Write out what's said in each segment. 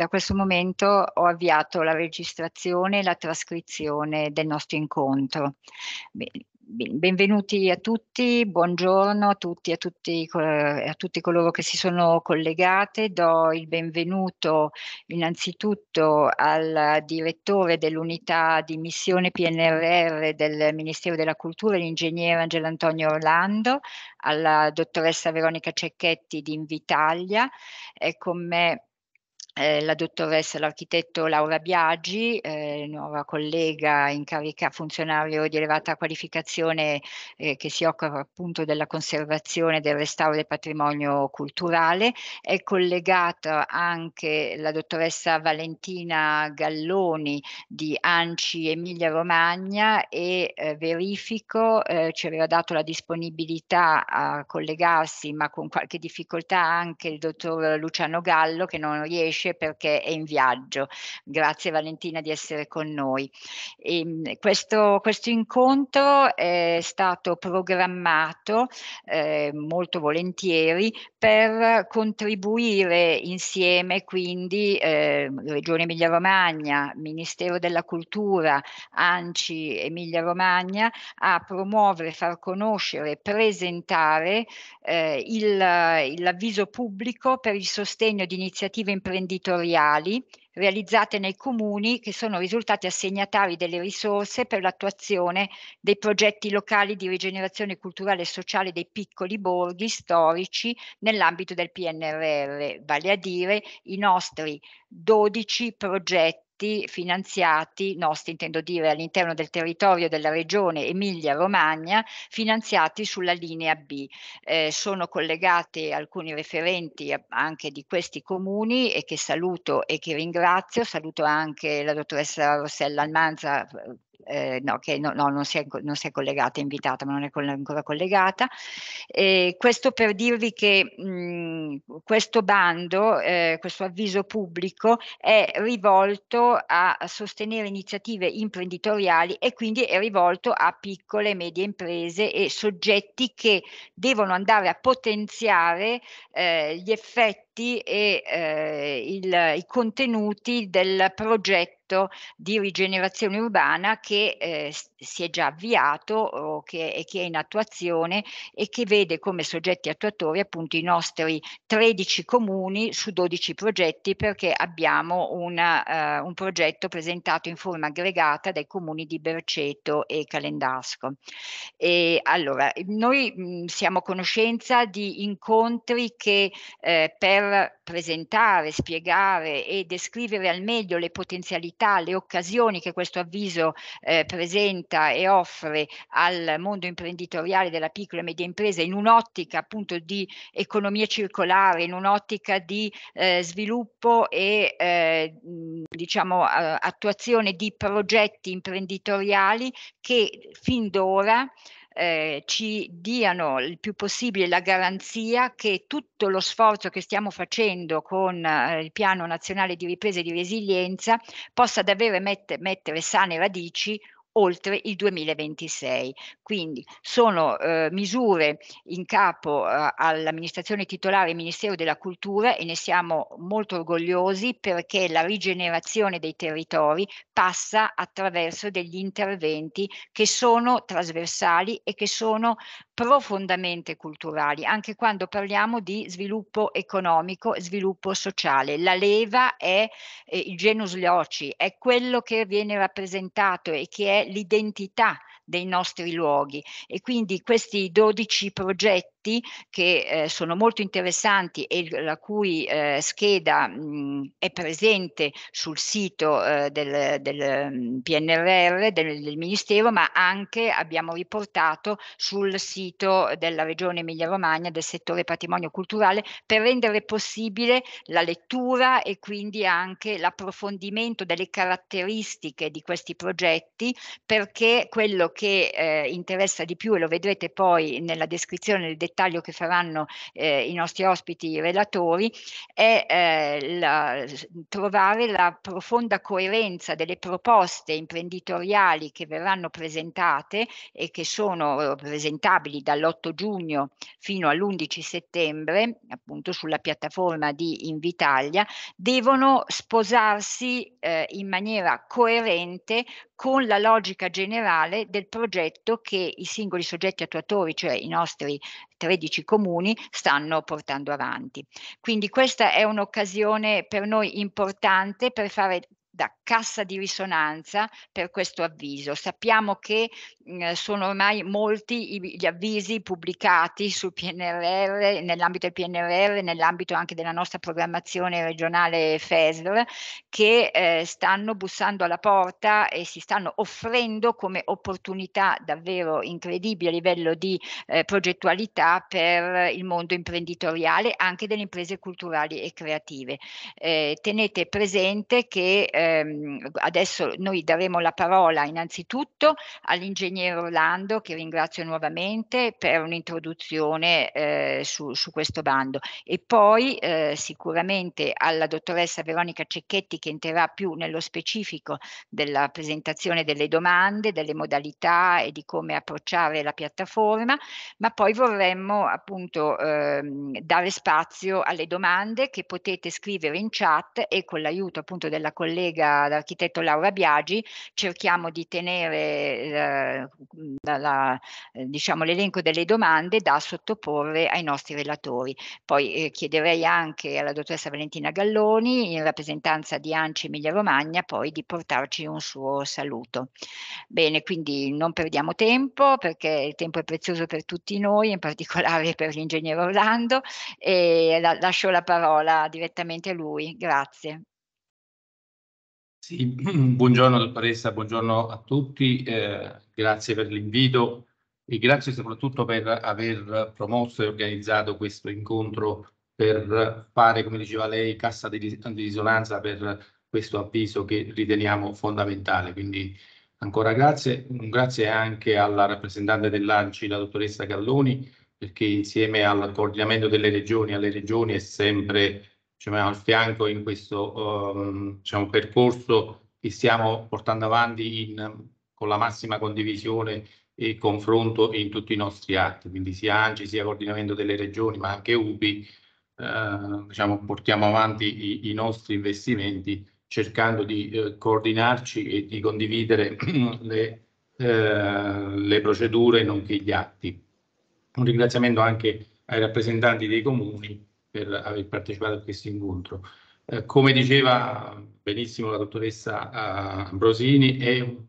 Da questo momento ho avviato la registrazione e la trascrizione del nostro incontro. Benvenuti a tutti, buongiorno a tutti e a, a, tutti coloro che si sono collegate. Do il benvenuto innanzitutto al direttore dell'unità di missione PNRR del Ministero della Cultura, l'ingegnere Angelo Antonio Orlando, alla dottoressa Veronica Cecchetti di Invitalia. È con me eh, la dottoressa, l'architetto Laura Biaggi, eh, nuova collega in carica funzionario di elevata qualificazione eh, che si occupa appunto della conservazione e del restauro del patrimonio culturale. È collegata anche la dottoressa Valentina Galloni di Anci Emilia Romagna e eh, verifico, eh, ci aveva dato la disponibilità a collegarsi ma con qualche difficoltà anche il dottor Luciano Gallo che non riesce conosce perché è in viaggio. Grazie Valentina di essere con noi. E ehm, questo, questo incontro è stato programmato eh, molto volentieri per contribuire insieme quindi eh, Regione Emilia Romagna, Ministero della Cultura, ANCI Emilia Romagna a promuovere, far conoscere, presentare eh, il, l'avviso pubblico per il sostegno di iniziative imprenditoriali imprenditoriali realizzate nei comuni che sono risultati assegnatari delle risorse per l'attuazione dei progetti locali di rigenerazione culturale e sociale dei piccoli borghi storici nell'ambito del PNRR, vale a dire i nostri 12 progetti progetti finanziati, nostri intendo dire, all'interno del territorio della regione Emilia-Romagna, finanziati sulla linea B. Eh, sono collegate alcuni referenti anche di questi comuni e che saluto e che ringrazio, saluto anche la dottoressa Rossella Almanza eh, eh, no, che no, no, non, si è, non, si è, collegata, è invitata, ma non è ancora collegata. E eh, questo per dirvi che mh, mhmm, questo bando, eh, questo avviso pubblico è rivolto a sostenere iniziative imprenditoriali e quindi è rivolto a piccole e medie imprese e soggetti che devono andare a potenziare eh, gli effetti costi e eh, il, i contenuti del progetto di rigenerazione urbana che eh, si è già avviato o che, e che è in attuazione e che vede come soggetti attuatori appunto i nostri 13 comuni su 12 progetti perché abbiamo una, eh, un progetto presentato in forma aggregata dai comuni di Berceto e Calendasco. E, allora, noi mh, mm, siamo a conoscenza di incontri che eh, per per presentare, spiegare e descrivere al meglio le potenzialità, le occasioni che questo avviso eh, presenta e offre al mondo imprenditoriale della piccola e media impresa in un'ottica appunto di economia circolare, in un'ottica di eh, sviluppo e eh, diciamo attuazione di progetti imprenditoriali che fin d'ora eh, ci diano il più possibile la garanzia che tutto lo sforzo che stiamo facendo con eh, il Piano Nazionale di Ripresa e di Resilienza possa davvero mette, mettere sane radici oltre il 2026. Quindi sono eh, misure in capo eh, all'amministrazione titolare Ministero della Cultura e ne siamo molto orgogliosi perché la rigenerazione dei territori passa attraverso degli interventi che sono trasversali e che sono profondamente culturali, anche quando parliamo di sviluppo economico e sviluppo sociale. La leva è eh, il genus loci, è quello che viene rappresentato e che è l'identità dei nostri luoghi e quindi questi 12 progetti che eh, sono molto interessanti e la cui eh, scheda mh, è presente sul sito eh, del, del PNRR, del, del Ministero, ma anche abbiamo riportato sul sito sito della Regione Emilia-Romagna del settore patrimonio culturale per rendere possibile la lettura e quindi anche l'approfondimento delle caratteristiche di questi progetti perché quello che eh, interessa di più e lo vedrete poi nella descrizione nel dettaglio che faranno eh, i nostri ospiti relatori è eh, la, trovare la profonda coerenza delle proposte imprenditoriali che verranno presentate e che sono eh, presentabili dall'8 giugno fino all'11 settembre, appunto sulla piattaforma di Invitalia, devono sposarsi eh, in maniera coerente con la logica generale del progetto che i singoli soggetti attuatori, cioè i nostri 13 comuni, stanno portando avanti. Quindi questa è un'occasione per noi importante per fare da cassa di risonanza per questo avviso. Sappiamo che mh, mhmm, sono ormai molti gli avvisi pubblicati sul PNRR, nell'ambito del PNRR, nell'ambito anche della nostra programmazione regionale FESR, che eh, stanno bussando alla porta e si stanno offrendo come opportunità davvero incredibili a livello di eh, progettualità per il mondo imprenditoriale, anche delle imprese culturali e creative. Eh, tenete presente che eh, ehm, adesso noi daremo la parola innanzitutto all'ingegnere Orlando, che ringrazio nuovamente per un'introduzione eh, su, su, questo bando, e poi eh, sicuramente alla dottoressa Veronica Cecchetti, che entrerà più nello specifico della presentazione delle domande, delle modalità e di come approcciare la piattaforma, ma poi vorremmo appunto ehm, dare spazio alle domande che potete scrivere in chat e con l'aiuto appunto della collega collega, l'architetto Laura Biagi, cerchiamo di tenere eh, eh, diciamo, l'elenco delle domande da sottoporre ai nostri relatori. Poi eh, chiederei anche alla dottoressa Valentina Galloni, in rappresentanza di Anci Emilia Romagna, poi di portarci un suo saluto. Bene, quindi non perdiamo tempo perché il tempo è prezioso per tutti noi, in particolare per l'ingegnere Orlando, e la, lascio la parola direttamente a lui. Grazie. Sì, buongiorno dottoressa, buongiorno a tutti, eh, grazie per l'invito e grazie soprattutto per aver promosso e organizzato questo incontro per fare, come diceva lei, cassa di, di risonanza per questo avviso che riteniamo fondamentale. Quindi ancora grazie, un grazie anche alla rappresentante dell'ANCI, la dottoressa Galloni, perché insieme al coordinamento delle regioni alle regioni è sempre diciamo, al fianco in questo um, diciamo, percorso che stiamo portando avanti in, con la massima condivisione e confronto in tutti i nostri atti, quindi sia ANCI, sia coordinamento delle regioni, ma anche UBI, eh, diciamo, portiamo avanti i, i, nostri investimenti cercando di eh, coordinarci e di condividere le, eh, le procedure nonché gli atti. Un ringraziamento anche ai rappresentanti dei comuni per aver partecipato a questo incontro. Eh, come diceva benissimo la dottoressa eh, Ambrosini, è un,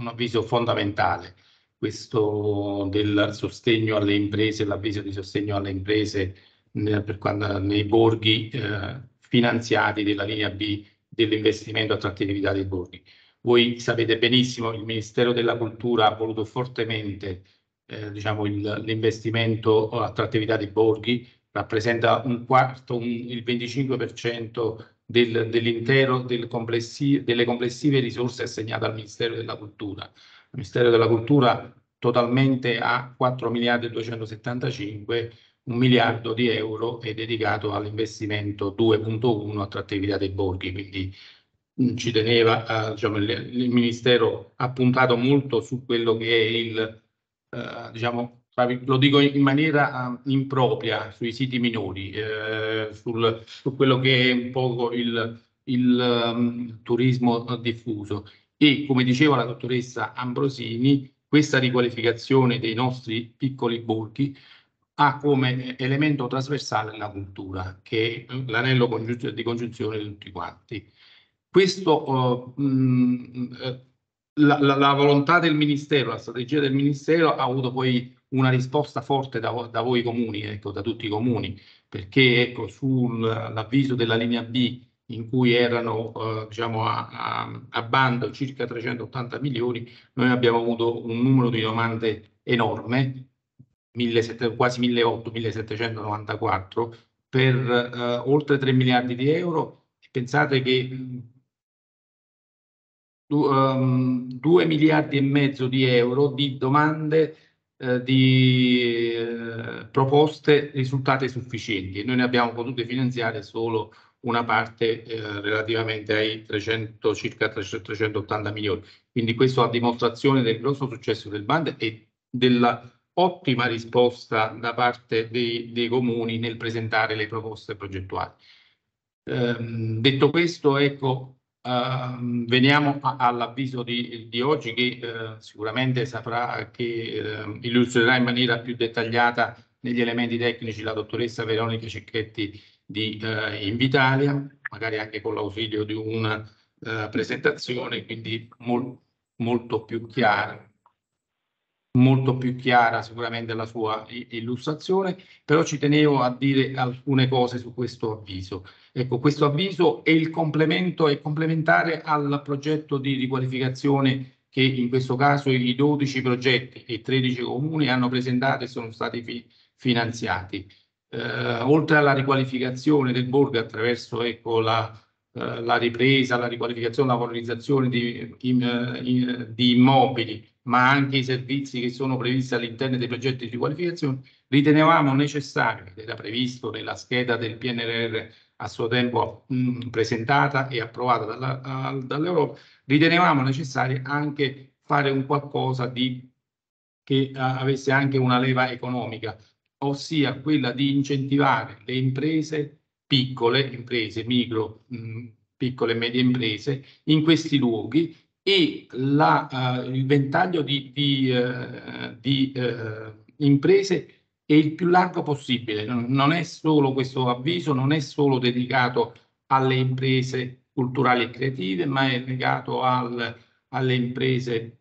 un avviso fondamentale questo del sostegno alle imprese, l'avviso di sostegno alle imprese nel, eh, per quando, nei borghi eh, finanziati della linea B dell'investimento attrattività dei borghi. Voi sapete benissimo, il Ministero della Cultura ha voluto fortemente eh, diciamo l'investimento eh, attrattività dei borghi, rappresenta un quarto, un, il 25% del, dell'intero del complessi, delle complessive risorse assegnate al Ministero della Cultura. Il Ministero della Cultura totalmente ha 4 miliardi e 275, un miliardo di euro è dedicato all'investimento 2.1 attrattività dei borghi, quindi ci teneva, eh, diciamo, il, il Ministero ha puntato molto su quello che è il, eh, diciamo, lo dico in maniera eh, impropria sui siti minori, eh, sul, su quello che è un po' il, il um, turismo eh, diffuso. E come diceva la dottoressa Ambrosini, questa riqualificazione dei nostri piccoli borghi ha come elemento trasversale la cultura, che è eh, l'anello di congiunzione di tutti quanti. Questo uh, mh, la, la, la volontà del Ministero, la strategia del Ministero ha avuto poi una risposta forte da, da voi comuni, ecco, da tutti i comuni, perché ecco, sull'avviso della linea B in cui erano eh, diciamo a, a, a, bando circa 380 milioni, noi abbiamo avuto un numero di domande enorme, 1700, quasi 1800, 1794, per eh, oltre 3 miliardi di euro. Pensate che du, um, ehm, 2 miliardi e mezzo di euro di domande eh, di eh, proposte risultate sufficienti. Noi ne abbiamo potute finanziare solo una parte eh, relativamente ai 300, circa 380 milioni. Quindi questo a dimostrazione del grosso successo del bando e dell'ottima risposta da parte dei, dei, comuni nel presentare le proposte progettuali. Ehm, detto questo, ecco, Uh, veniamo all'avviso di, di, oggi che uh, sicuramente saprà che uh, ehm, illustrerà in maniera più dettagliata negli elementi tecnici la dottoressa Veronica Cecchetti di eh, Invitalia, magari anche con l'ausilio di una eh, presentazione quindi mol molto più chiara molto più chiara sicuramente la sua illustrazione, però ci tenevo a dire alcune cose su questo avviso. Ecco, questo avviso è il complemento e complementare al progetto di riqualificazione che in questo caso i 12 progetti e 13 comuni hanno presentato e sono stati fi finanziati. Eh, oltre alla riqualificazione del borgo attraverso ecco, la, eh, la, ripresa, la riqualificazione, la valorizzazione di, in, in, di immobili, ma anche i servizi che sono previsti all'interno dei progetti di riqualificazione, ritenevamo necessario, ed era previsto nella scheda del PNRR a suo tempo mh, mm, presentata e approvata dall'Europa, ritenevamo necessario anche fare un qualcosa di, che uh, avesse anche una leva economica, ossia quella di incentivare le imprese, piccole imprese, micro, mh, mm, piccole e medie imprese, in questi luoghi e la, uh, il ventaglio di, di, uh, di imprese e il più largo possibile. Non è solo questo avviso, non è solo dedicato alle imprese culturali e creative, ma è legato al, alle imprese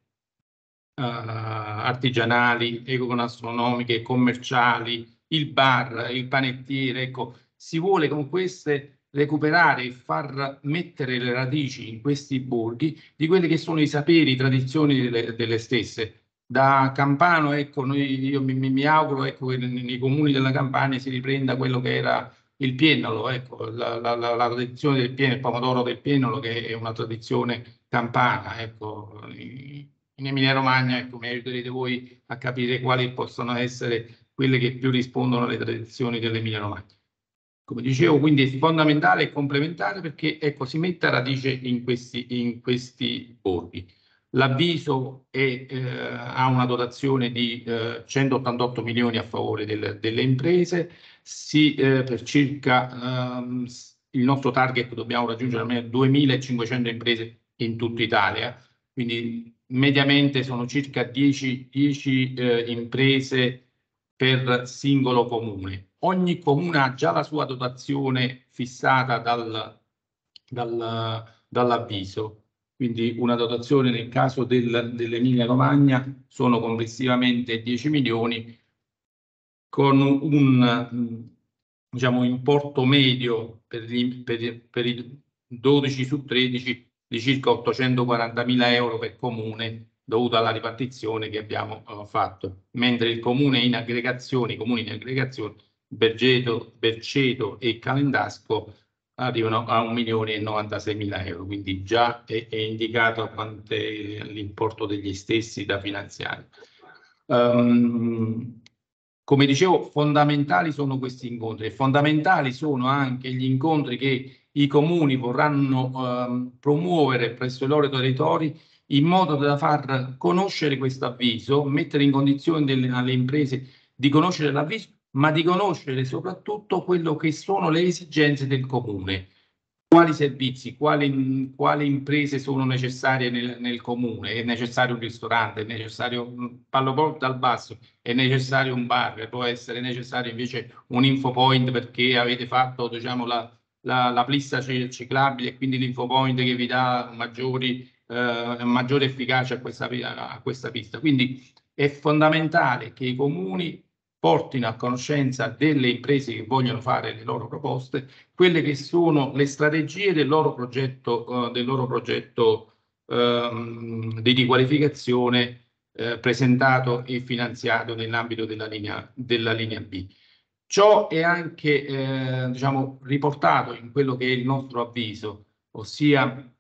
uh, artigianali, econastronomiche, commerciali, il bar, il panettiere. Ecco, si vuole con queste recuperare e far mettere le radici in questi borghi di quelli che sono i saperi, tradizioni delle, delle stesse da Campano, ecco, noi, io mi, mi auguro ecco, che nei, nei comuni della Campania si riprenda quello che era il piennolo, ecco, la, la, la, la, tradizione del piennolo, il pomodoro del piennolo che è una tradizione campana, ecco, in Emilia Romagna ecco, mi aiuterete voi a capire quali possono essere quelle che più rispondono alle tradizioni dell'Emilia Romagna. Come dicevo, quindi è fondamentale e complementare perché ecco, si mette a radice in questi, in questi borghi. L'avviso eh, ha una dotazione di eh, 188 milioni a favore del, delle imprese, si, eh, per circa ehm, il nostro target dobbiamo raggiungere almeno 2.500 imprese in tutta Italia, quindi mediamente sono circa 10, 10 eh, imprese per singolo comune. Ogni comune ha già la sua dotazione fissata dal, dal, dall'avviso quindi una dotazione nel caso del, dell'Emilia Romagna sono complessivamente 10 milioni con un diciamo, importo medio per, gli, per, per i 12 su 13 di circa 840 mila euro per comune dovuto alla ripartizione che abbiamo uh, fatto, mentre il comune in aggregazione, i comuni in aggregazione Bergeto, Berceto e Calendasco arrivano a 1 milione e 96 mila euro, quindi già è, è indicato quant'è l'importo degli stessi da finanziare. Um, come dicevo, fondamentali sono questi incontri e fondamentali sono anche gli incontri che i comuni vorranno um, promuovere presso i loro territori in modo da far conoscere questo avviso, mettere in condizione delle, alle imprese di conoscere l'avviso ma di conoscere soprattutto quello che sono le esigenze del comune, quali servizi, quali, quali imprese sono necessarie nel, nel, comune, è necessario un ristorante, è necessario un palloporto dal basso, è necessario un bar, può essere necessario invece un infopoint perché avete fatto diciamo, la, la, la plissa ciclabile e quindi l'infopoint che vi dà maggiori, eh, maggiore efficacia a questa, a questa pista. Quindi è fondamentale che i comuni portino a conoscenza delle imprese che vogliono fare le loro proposte, quelle che sono le strategie del loro progetto, eh, del loro progetto ehm, di riqualificazione eh, presentato e finanziato nell'ambito della linea, della linea B. Ciò è anche eh, diciamo, riportato in quello che è il nostro avviso, ossia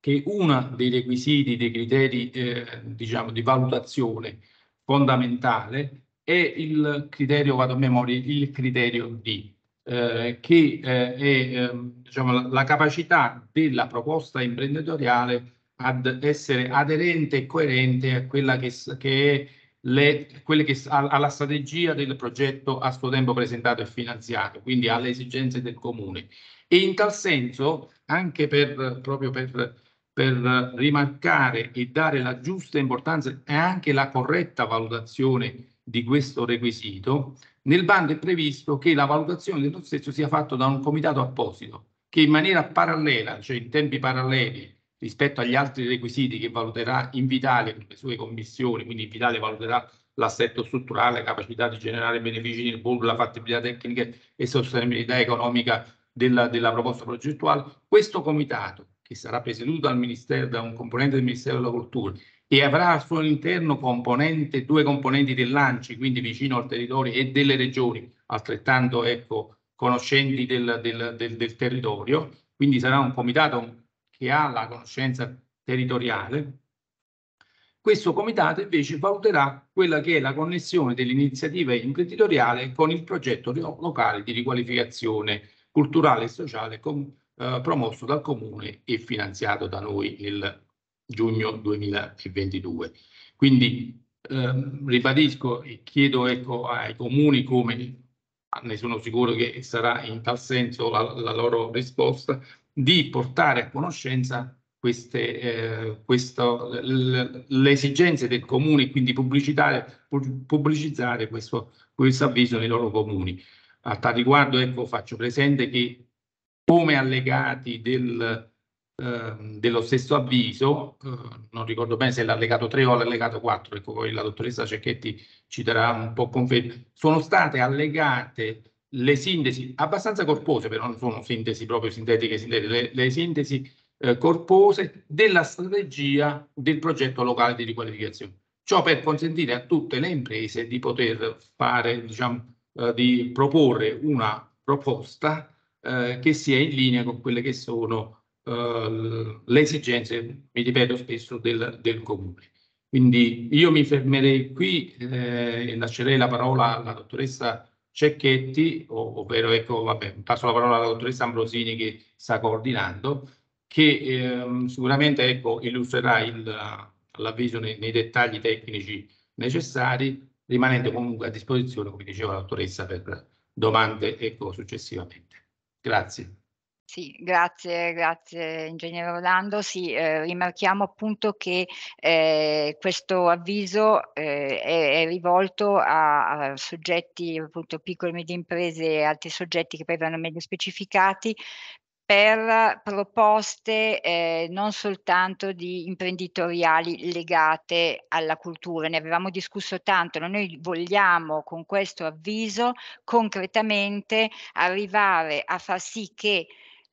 che uno dei requisiti, dei criteri eh, diciamo, di valutazione fondamentale è il criterio, vado a memoria, il criterio D, eh, che eh, è ehm, diciamo, la capacità della proposta imprenditoriale ad essere aderente e coerente a quella che, che è le, che, alla strategia del progetto a suo tempo presentato e finanziato, quindi alle esigenze del comune. E in tal senso, anche per, proprio per, per rimarcare e dare la giusta importanza e anche la corretta valutazione di questo requisito, nel bando è previsto che la valutazione dello stesso sia fatta da un comitato apposito che in maniera parallela, cioè in tempi paralleli rispetto agli altri requisiti che valuterà Invitale con le sue commissioni, quindi in Vitale valuterà l'assetto strutturale, la capacità di generare benefici nel borgo, la fattibilità tecnica e sostenibilità economica della, della proposta progettuale, questo comitato che sarà presieduto dal ministero, da un componente del Ministero della Cultura e avrà al suo interno componente, due componenti del dell'ANCI, quindi vicino al territorio e delle regioni, altrettanto ecco, conoscenti del, del, del, del territorio, quindi sarà un comitato che ha la conoscenza territoriale. Questo comitato invece valuterà quella che è la connessione dell'iniziativa imprenditoriale con il progetto locale di riqualificazione culturale e sociale con, eh, promosso dal comune e finanziato da noi nel giugno 2022. Quindi ehm, ribadisco e chiedo ecco, ai comuni come ah, ne sono sicuro che sarà in tal senso la, la loro risposta, di portare a conoscenza queste, eh, le, esigenze del comune e quindi pubblicitare, pubblicizzare questo, questo avviso nei loro comuni. A tal riguardo ecco, faccio presente che come allegati del eh, dello stesso avviso, eh, non ricordo bene se è l'allegato 3 o l'allegato 4, ecco poi la dottoressa Cecchetti ci darà un po' conferma, sono state allegate le sintesi abbastanza corpose, però non sono sintesi proprio sintetiche, sintetiche le, le sintesi eh, corpose della strategia del progetto locale di riqualificazione. Ciò per consentire a tutte le imprese di poter fare, diciamo, eh, di proporre una proposta eh, che sia in linea con quelle che sono eh, le esigenze, mi ripeto spesso, del, del, comune. Quindi io mi fermerei qui eh, e lascerei la parola alla dottoressa Cecchetti, ovvero ecco, vabbè, passo la parola alla dottoressa Ambrosini che sta coordinando, che ehm, sicuramente ecco, illustrerà l'avviso nei, nei dettagli tecnici necessari, rimanendo comunque a disposizione, come diceva la dottoressa, per domande ecco, successivamente. Grazie. Sì, grazie, grazie Ingegnere Orlando. Sì, eh, rimarchiamo appunto che eh, questo avviso eh, è, è, rivolto a, a, soggetti, appunto piccole e medie imprese e altri soggetti che poi vanno meglio specificati per proposte eh, non soltanto di imprenditoriali legate alla cultura, ne avevamo discusso tanto, no? noi vogliamo con questo avviso concretamente arrivare a far sì che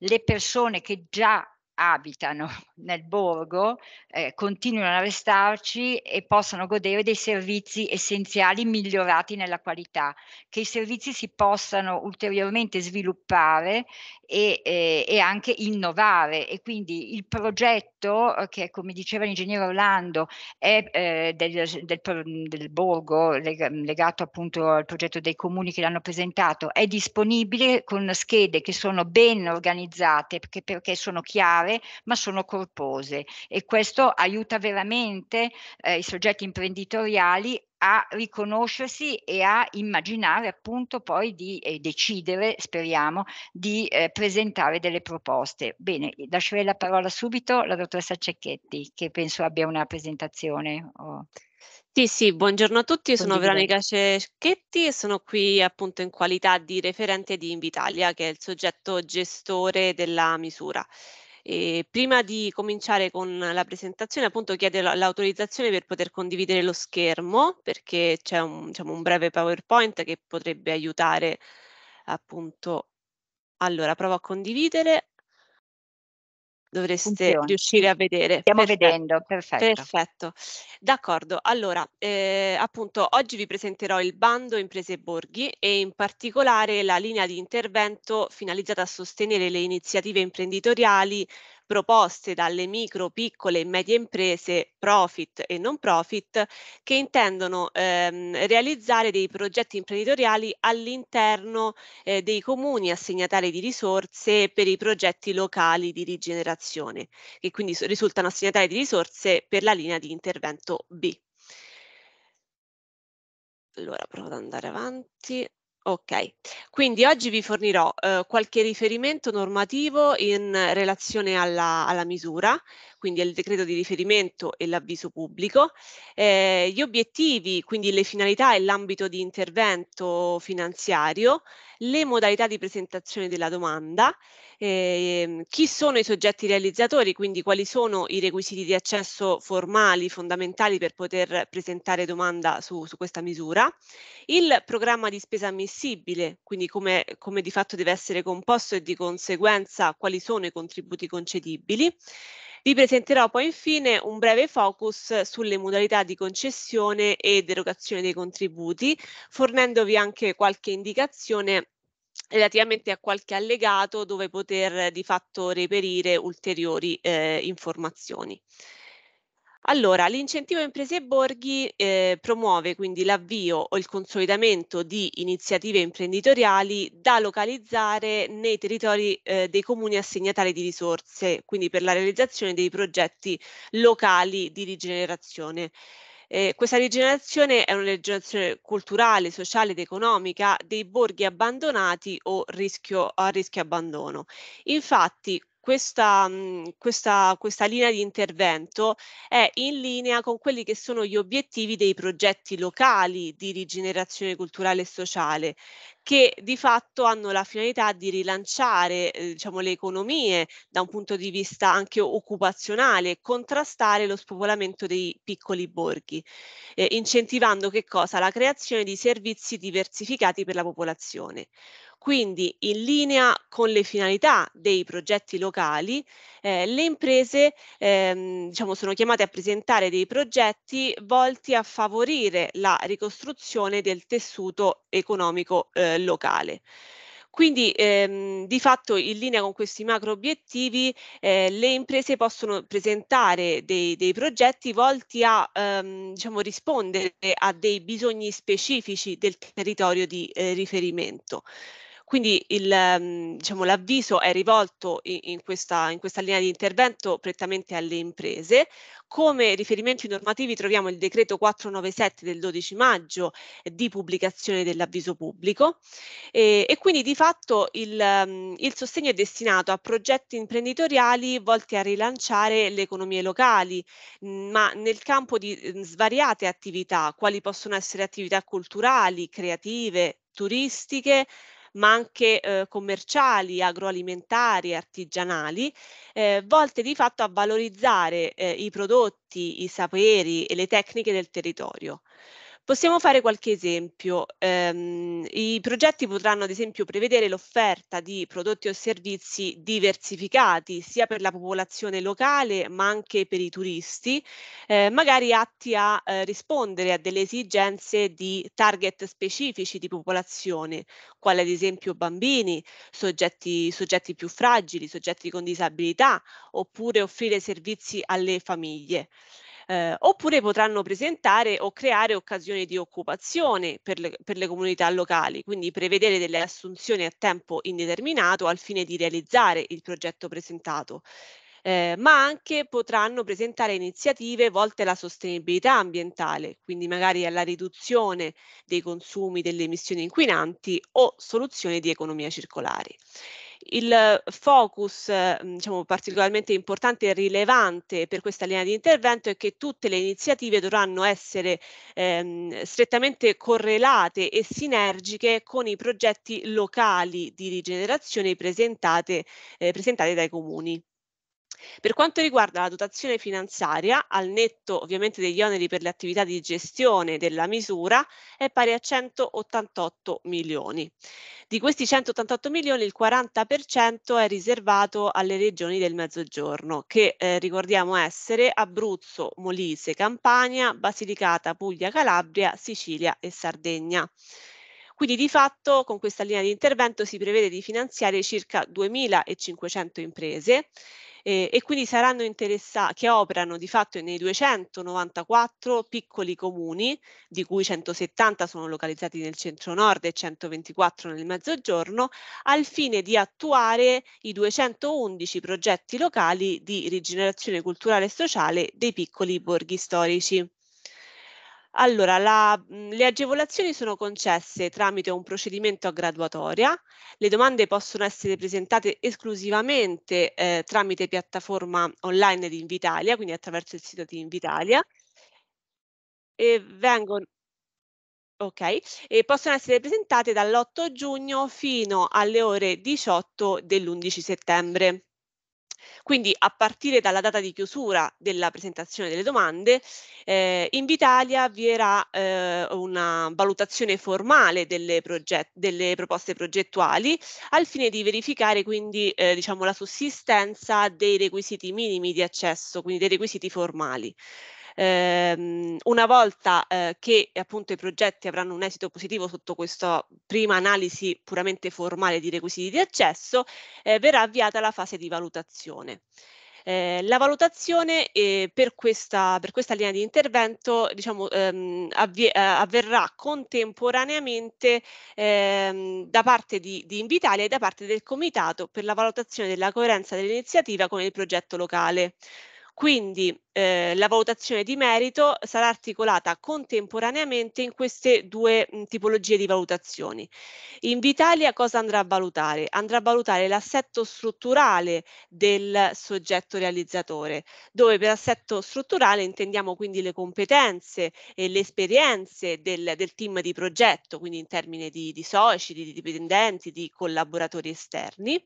le persone che già abitano nel borgo eh, continuano a restarci e possano godere dei servizi essenziali migliorati nella qualità, che i servizi si possano ulteriormente sviluppare e, eh, e anche innovare e quindi il progetto progetto eh, che, come diceva l'ingegnere Orlando, è eh, del, del, del, mm, borgo mm, legato appunto al progetto dei comuni che l'hanno presentato, è disponibile con schede che sono ben organizzate perché, perché sono chiare ma sono corpose e questo aiuta veramente eh, i soggetti imprenditoriali a riconoscersi e a immaginare appunto poi di eh, decidere, speriamo, di eh, presentare delle proposte. Bene, lascerei la parola subito alla dottoressa Cecchetti che penso abbia una presentazione. Oh. Sì, sì, buongiorno a tutti, sono Veronica Cecchetti e sono qui appunto in qualità di referente di Invitalia che è il soggetto gestore della misura. E prima di cominciare con la presentazione, appunto, chiede l'autorizzazione per poter condividere lo schermo, perché c'è un, diciamo, un breve PowerPoint che potrebbe aiutare appunto. Allora, provo a condividere dovreste Funzione. riuscire a vedere. Stiamo perfetto. vedendo, perfetto. Perfetto, d'accordo. Allora, eh, appunto, oggi vi presenterò il bando Imprese Borghi e in particolare la linea di intervento finalizzata a sostenere le iniziative imprenditoriali proposte dalle micro, piccole e medie imprese profit e non profit che intendono ehm, realizzare dei progetti imprenditoriali all'interno eh, dei comuni assegnatari di risorse per i progetti locali di rigenerazione, che quindi risultano assegnatari di risorse per la linea di intervento B. Allora, provo ad andare avanti. Ok, quindi oggi vi fornirò eh, qualche riferimento normativo in relazione alla, alla misura, quindi è il decreto di riferimento e l'avviso pubblico, eh, gli obiettivi, quindi le finalità e l'ambito di intervento finanziario, le modalità di presentazione della domanda, eh, chi sono i soggetti realizzatori, quindi quali sono i requisiti di accesso formali fondamentali per poter presentare domanda su, su questa misura, il programma di spesa ammissibile, quindi come, come di fatto deve essere composto e di conseguenza quali sono i contributi concedibili, vi presenterò poi infine un breve focus sulle modalità di concessione ed erogazione dei contributi, fornendovi anche qualche indicazione relativamente a qualche allegato dove poter di fatto reperire ulteriori eh, informazioni. Allora, l'incentivo imprese e borghi eh, promuove quindi l'avvio o il consolidamento di iniziative imprenditoriali da localizzare nei territori eh, dei comuni assegnatari di risorse, quindi per la realizzazione dei progetti locali di rigenerazione. Eh, questa rigenerazione è una rigenerazione culturale, sociale ed economica dei borghi abbandonati o rischio, a rischio abbandono. Infatti, questa, mh, mhmm, questa, questa linea di intervento è in linea con quelli che sono gli obiettivi dei progetti locali di rigenerazione culturale e sociale che di fatto hanno la finalità di rilanciare eh, diciamo, le economie da un punto di vista anche occupazionale, contrastare lo spopolamento dei piccoli borghi, eh, incentivando che cosa? La creazione di servizi diversificati per la popolazione. Quindi, in linea con le finalità dei progetti locali, eh, le imprese ehm, diciamo, sono chiamate a presentare dei progetti volti a favorire la ricostruzione del tessuto economico eh, locale. Quindi ehm, di fatto in linea con questi macro obiettivi eh, le imprese possono presentare dei, dei progetti volti a ehm, diciamo, rispondere a dei bisogni specifici del territorio di eh, riferimento. Quindi il, mhmm, diciamo, l'avviso è rivolto in questa, in questa linea di intervento prettamente alle imprese. Come riferimenti normativi troviamo il decreto 497 del 12 maggio eh, di pubblicazione dell'avviso pubblico e, e quindi di fatto il, mhmm, il sostegno è destinato a progetti imprenditoriali volti a rilanciare le economie locali, mhmm, ma nel campo di svariate attività, quali possono essere attività culturali, creative, turistiche, ma anche eh, commerciali, agroalimentari, artigianali, eh, volte di fatto a valorizzare eh, i prodotti, i saperi e le tecniche del territorio. Possiamo fare qualche esempio. Ehm, I progetti potranno ad esempio prevedere l'offerta di prodotti o servizi diversificati sia per la popolazione locale ma anche per i turisti, eh, magari atti a eh, rispondere a delle esigenze di target specifici di popolazione, quali ad esempio bambini, soggetti, soggetti più fragili, soggetti con disabilità oppure offrire servizi alle famiglie eh, oppure potranno presentare o creare occasioni di occupazione per le, per le comunità locali, quindi prevedere delle assunzioni a tempo indeterminato al fine di realizzare il progetto presentato. Eh, ma anche potranno presentare iniziative volte alla sostenibilità ambientale, quindi magari alla riduzione dei consumi delle emissioni inquinanti o soluzioni di economia circolare. Il focus mhmm, diciamo, particolarmente importante e rilevante per questa linea di intervento è che tutte le iniziative dovranno essere ehm, strettamente correlate e sinergiche con i progetti locali di rigenerazione presentate, eh, presentati dai comuni. Per quanto riguarda la dotazione finanziaria, al netto ovviamente degli oneri per le attività di gestione della misura, è pari a 188 milioni. Di questi 188 milioni il 40% è riservato alle regioni del Mezzogiorno, che eh, ricordiamo essere Abruzzo, Molise, Campania, Basilicata, Puglia, Calabria, Sicilia e Sardegna. Quindi di fatto con questa linea di intervento si prevede di finanziare circa 2.500 imprese eh, e quindi saranno interessati, che operano di fatto nei 294 piccoli comuni, di cui 170 sono localizzati nel centro nord e 124 nel mezzogiorno, al fine di attuare i 211 progetti locali di rigenerazione culturale e sociale dei piccoli borghi storici. Allora, la- mhmm, le agevolazioni sono concesse tramite un procedimento a graduatoria, le domande possono essere presentate esclusivamente eh, tramite piattaforma online di Invitalia, quindi attraverso il sito di Invitalia, e vengono... Ok, e possono essere presentate dall'8 giugno fino alle ore 18 dell'11 settembre. Quindi a partire dalla data di chiusura della presentazione delle domande, eh, Invitalia avvierà eh, una valutazione formale delle, delle, proposte progettuali al fine di verificare quindi eh, diciamo, la sussistenza dei requisiti minimi di accesso, quindi dei requisiti formali. Ehm, una volta eh, che appunto i progetti avranno un esito positivo sotto questa prima analisi puramente formale di requisiti di accesso, eh, verrà avviata la fase di valutazione. Eh, la valutazione eh, per, questa, per, questa, linea di intervento diciamo, ehm, avvie, eh, avverrà contemporaneamente ehm, da parte di, di, Invitalia e da parte del Comitato per la valutazione della coerenza dell'iniziativa con il progetto locale. Quindi eh, la valutazione di merito sarà articolata contemporaneamente in queste due mh, mm, tipologie di valutazioni. In Vitalia cosa andrà a valutare? Andrà a valutare l'assetto strutturale del soggetto realizzatore, dove per assetto strutturale intendiamo quindi le competenze e le esperienze del, del team di progetto, quindi in termini di, di soci, di dipendenti, di collaboratori esterni,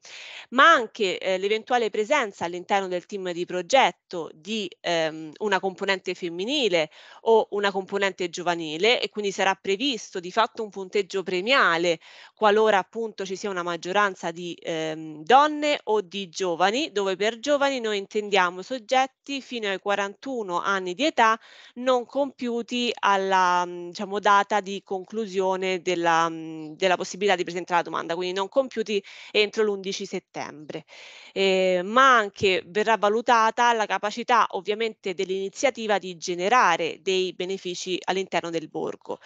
ma anche eh, l'eventuale presenza all'interno del team di progetto fatto di ehm, una componente femminile o una componente giovanile e quindi sarà previsto di fatto un punteggio premiale qualora appunto ci sia una maggioranza di ehm, donne o di giovani, dove per giovani noi intendiamo soggetti fino ai 41 anni di età non compiuti alla mhmm, diciamo, data di conclusione della, mhmm, della possibilità di presentare la domanda, quindi non compiuti entro l'11 settembre. Eh, ma anche verrà valutata la capacità capacità ovviamente dell'iniziativa di generare dei benefici all'interno del borgo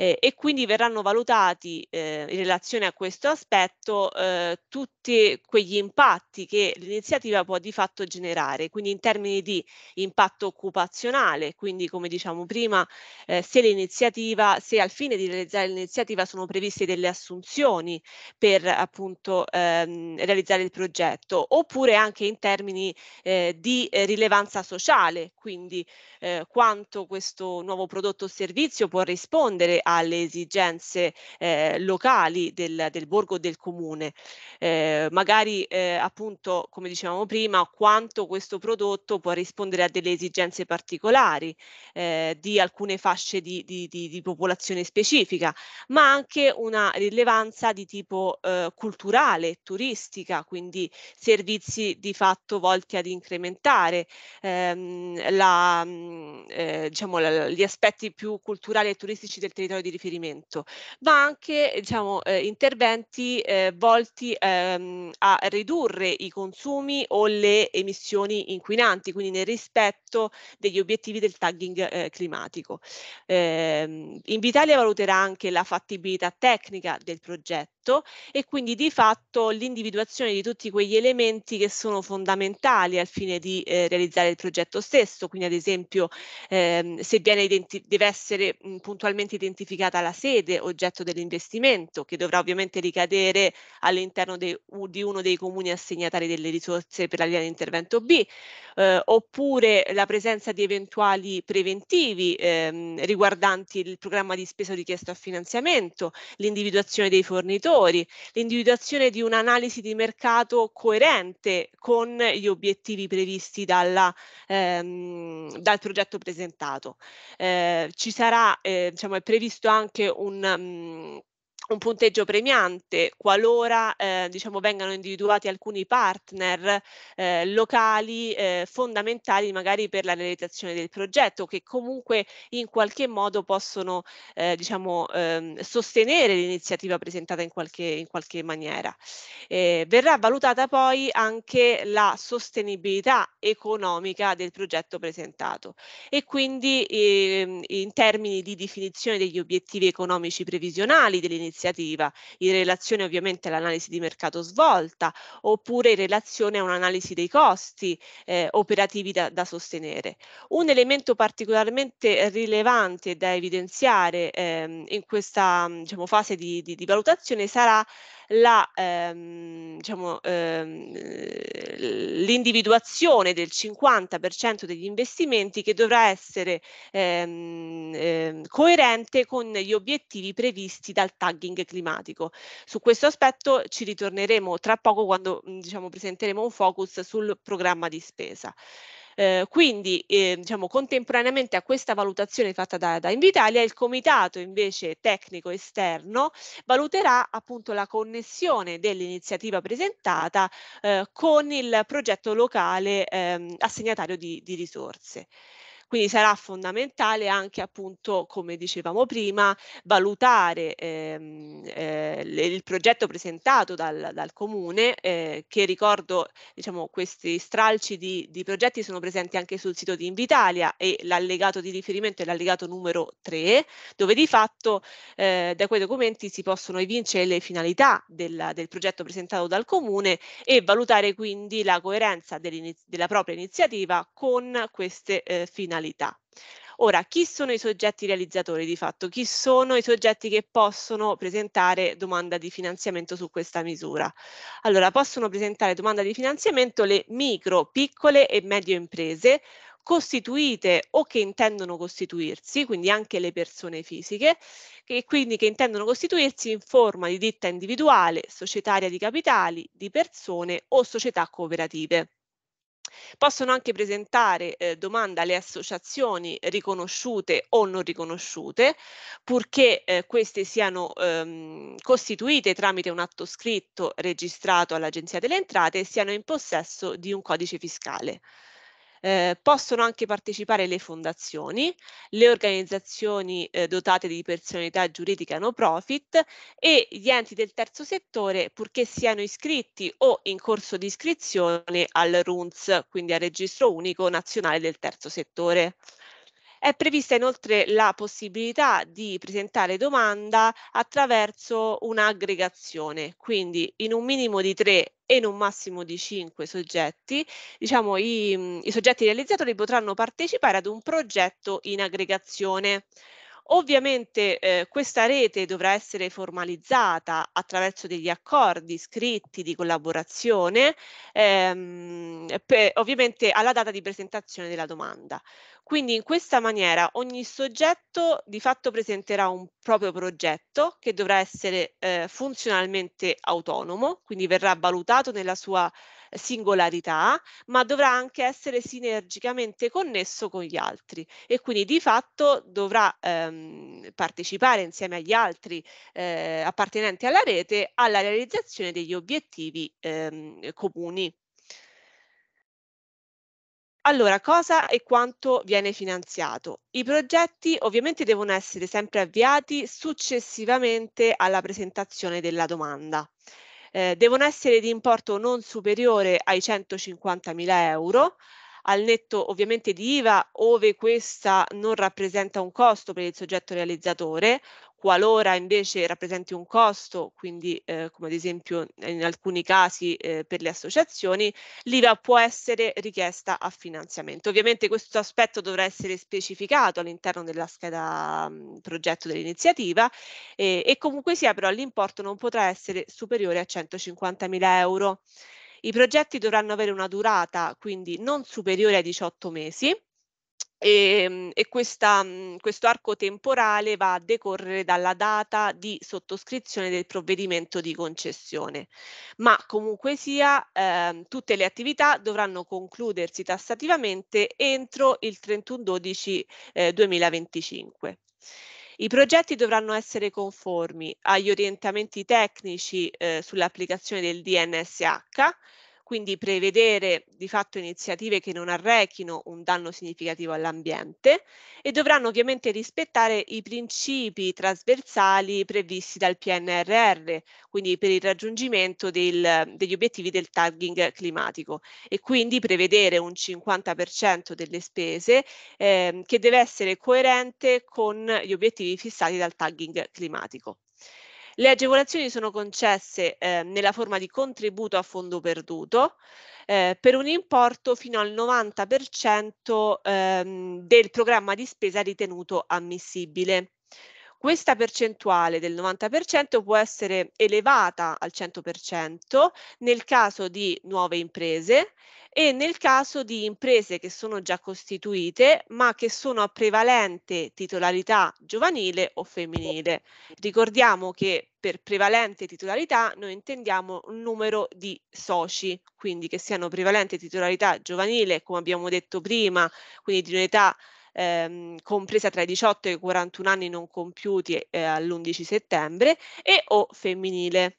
eh, e quindi verranno valutati eh, in relazione a questo aspetto eh, tutti quegli impatti che l'iniziativa può di fatto generare, quindi in termini di impatto occupazionale, quindi come diciamo prima, eh, se l'iniziativa, se al fine di realizzare l'iniziativa sono previste delle assunzioni per appunto ehm, realizzare il progetto, oppure anche in termini eh, di eh, rilevanza sociale, quindi eh, quanto questo nuovo prodotto o servizio può rispondere alle esigenze eh, locali del, del borgo del comune. Eh, magari eh, appunto, come dicevamo prima, quanto questo prodotto può rispondere a delle esigenze particolari eh, di alcune fasce di, di, di, di popolazione specifica, ma anche una rilevanza di tipo eh, culturale, turistica, quindi servizi di fatto volti ad incrementare ehm, la, mm, eh, diciamo, la, gli aspetti più culturali e turistici del territorio numero di riferimento, ma anche eh, diciamo, eh, interventi eh, volti ehm, a ridurre i consumi o le emissioni inquinanti, quindi nel rispetto degli obiettivi del tagging eh, climatico. Eh, Invitalia valuterà anche la fattibilità tecnica del progetto oggetto e quindi di fatto l'individuazione di tutti quegli elementi che sono fondamentali al fine di eh, realizzare il progetto stesso, quindi ad esempio ehm, se deve essere mh, puntualmente identificata la sede, oggetto dell'investimento, che dovrà ovviamente ricadere all'interno di uno dei comuni assegnatari delle risorse per la linea di intervento B, eh, oppure la presenza di eventuali preventivi ehm, riguardanti il programma di spesa richiesto a finanziamento, l'individuazione dei fornitori, settori, l'individuazione di un'analisi di mercato coerente con gli obiettivi previsti dalla, ehm, dal progetto presentato. Eh, ci sarà, eh, diciamo, è previsto anche un... Um, un punteggio premiante qualora eh, diciamo, vengano individuati alcuni partner eh, locali eh, fondamentali magari per la realizzazione del progetto che comunque in qualche modo possono eh, diciamo, ehm, sostenere l'iniziativa presentata in qualche, in qualche maniera. Eh, verrà valutata poi anche la sostenibilità economica del progetto presentato e quindi ehm, in termini di definizione degli obiettivi economici previsionali dell'iniziativa iniziativa, in relazione ovviamente all'analisi di mercato svolta, oppure in relazione a un'analisi dei costi eh, operativi da, da sostenere. Un elemento particolarmente rilevante da evidenziare ehm, in questa diciamo, fase di, di, di valutazione sarà la, ehm, diciamo, ehm, l'individuazione del 50% degli investimenti che dovrà essere ehm, eh, coerente con gli obiettivi previsti dal tagging climatico. Su questo aspetto ci ritorneremo tra poco quando mhmm, diciamo, presenteremo un focus sul programma di spesa. Eh, quindi eh, diciamo, contemporaneamente a questa valutazione fatta da, da Invitalia, il comitato invece tecnico esterno valuterà appunto la connessione dell'iniziativa presentata eh, con il progetto locale ehm, assegnatario di, di risorse. Quindi sarà fondamentale anche appunto, come dicevamo prima, valutare ehm, eh, il progetto presentato dal, dal comune, eh, che ricordo diciamo, questi stralci di, di progetti sono presenti anche sul sito di Invitalia e l'allegato di riferimento è l'allegato numero 3, dove di fatto eh, da quei documenti si possono evincere le finalità del, del progetto presentato dal comune e valutare quindi la coerenza della propria iniziativa con queste eh, finalità finalità. Ora, chi sono i soggetti realizzatori di fatto? Chi sono i soggetti che possono presentare domanda di finanziamento su questa misura? Allora, possono presentare domanda di finanziamento le micro, piccole e medie imprese costituite o che intendono costituirsi, quindi anche le persone fisiche, che quindi che intendono costituirsi in forma di ditta individuale, societaria di capitali, di persone o società cooperative. Possono anche presentare eh, domanda alle associazioni riconosciute o non riconosciute, purché eh, queste siano ehm, costituite tramite un atto scritto registrato all'Agenzia delle Entrate e siano in possesso di un codice fiscale. Eh, possono anche partecipare le fondazioni, le organizzazioni eh, dotate di personalità giuridica no profit e gli enti del terzo settore purché siano iscritti o in corso di iscrizione al RUNS, quindi al Registro Unico Nazionale del Terzo Settore. È prevista inoltre la possibilità di presentare domanda attraverso un'aggregazione, quindi in un minimo di tre e in un massimo di cinque soggetti, diciamo i, i soggetti realizzatori potranno partecipare ad un progetto in aggregazione. Ovviamente eh, questa rete dovrà essere formalizzata attraverso degli accordi scritti di collaborazione, ehm, per, ovviamente alla data di presentazione della domanda. Quindi in questa maniera ogni soggetto di fatto presenterà un proprio progetto che dovrà essere eh, funzionalmente autonomo, quindi verrà valutato nella sua singolarità, ma dovrà anche essere sinergicamente connesso con gli altri e quindi di fatto dovrà ehm, partecipare insieme agli altri eh, appartenenti alla rete alla realizzazione degli obiettivi ehm, comuni. Allora, cosa e quanto viene finanziato? I progetti ovviamente devono essere sempre avviati successivamente alla presentazione della domanda eh, devono essere di importo non superiore ai 150.000 euro, al netto ovviamente di IVA, ove questa non rappresenta un costo per il soggetto realizzatore, Qualora invece rappresenti un costo, quindi eh, come ad esempio eh, in alcuni casi eh, per le associazioni, l'IVA può essere richiesta a finanziamento. Ovviamente questo aspetto dovrà essere specificato all'interno della scheda mh, mm, progetto dell'iniziativa eh, e comunque sia però l'importo non potrà essere superiore a 150.000 euro. I progetti dovranno avere una durata quindi non superiore ai 18 mesi e, ehm, e questa, mhmm, questo arco temporale va a decorrere dalla data di sottoscrizione del provvedimento di concessione. Ma comunque sia, eh, tutte le attività dovranno concludersi tassativamente entro il 31-12 eh, 2025. I progetti dovranno essere conformi agli orientamenti tecnici eh, sull'applicazione del DNSH, quindi prevedere di fatto iniziative che non arrechino un danno significativo all'ambiente e dovranno ovviamente rispettare i principi trasversali previsti dal PNRR, quindi per il raggiungimento del, degli obiettivi del tagging climatico e quindi prevedere un 50% delle spese eh, che deve essere coerente con gli obiettivi fissati dal tagging climatico. Le agevolazioni sono concesse eh, nella forma di contributo a fondo perduto eh, per un importo fino al 90% ehm, del programma di spesa ritenuto ammissibile. Questa percentuale del 90% può essere elevata al 100% nel caso di nuove imprese e nel caso di imprese che sono già costituite ma che sono a prevalente titolarità giovanile o femminile. Ricordiamo che per prevalente titolarità noi intendiamo un numero di soci, quindi che siano prevalente titolarità giovanile, come abbiamo detto prima, quindi di un'età ehm, compresa tra i 18 e i 41 anni non compiuti eh, all'11 settembre e o femminile.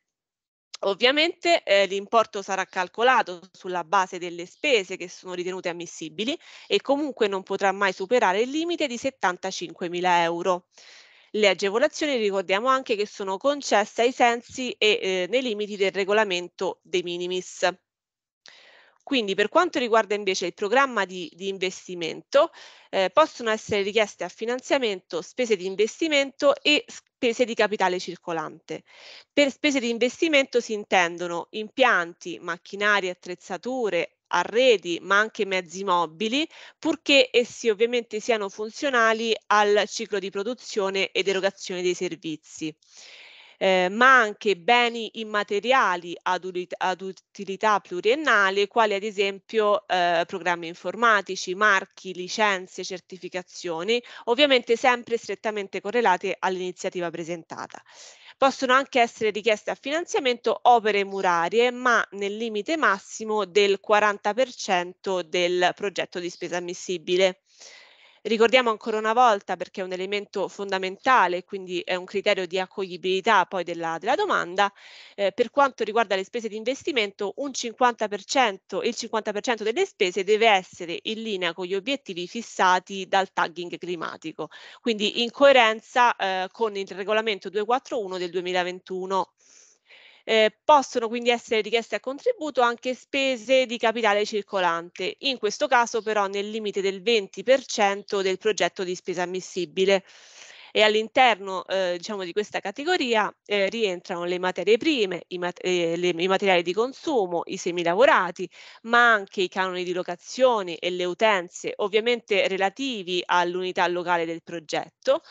Ovviamente eh, l'importo sarà calcolato sulla base delle spese che sono ritenute ammissibili e comunque non potrà mai superare il limite di 75.000 euro. Le agevolazioni ricordiamo anche che sono concesse ai sensi e eh, nei limiti del regolamento de minimis. Quindi per quanto riguarda invece il programma di, di investimento, eh, possono essere richieste a finanziamento spese di investimento e spese di capitale circolante. Per spese di investimento si intendono impianti, macchinari, attrezzature, arredi ma anche mezzi mobili, purché essi ovviamente siano funzionali al ciclo di produzione ed erogazione dei servizi eh, ma anche beni immateriali ad, ad utilità pluriennale, quali ad esempio eh, programmi informatici, marchi, licenze, certificazioni, ovviamente sempre strettamente correlate all'iniziativa presentata. Possono anche essere richieste a finanziamento opere murarie, ma nel limite massimo del 40% del progetto di spesa ammissibile. Ricordiamo ancora una volta, perché è un elemento fondamentale, quindi è un criterio di accoglibilità poi della, della domanda, eh, per quanto riguarda le spese di investimento, un 50%, il 50% delle spese deve essere in linea con gli obiettivi fissati dal tagging climatico, quindi in coerenza eh, con il regolamento 241 del 2021 eh, possono quindi essere richieste a contributo anche spese di capitale circolante, in questo caso però nel limite del 20% del progetto di spesa ammissibile e all'interno eh, diciamo, di questa categoria eh, rientrano le materie prime, i, mat eh, le, i, materiali di consumo, i semilavorati, ma anche i canoni di locazione e le utenze, ovviamente relativi all'unità locale del progetto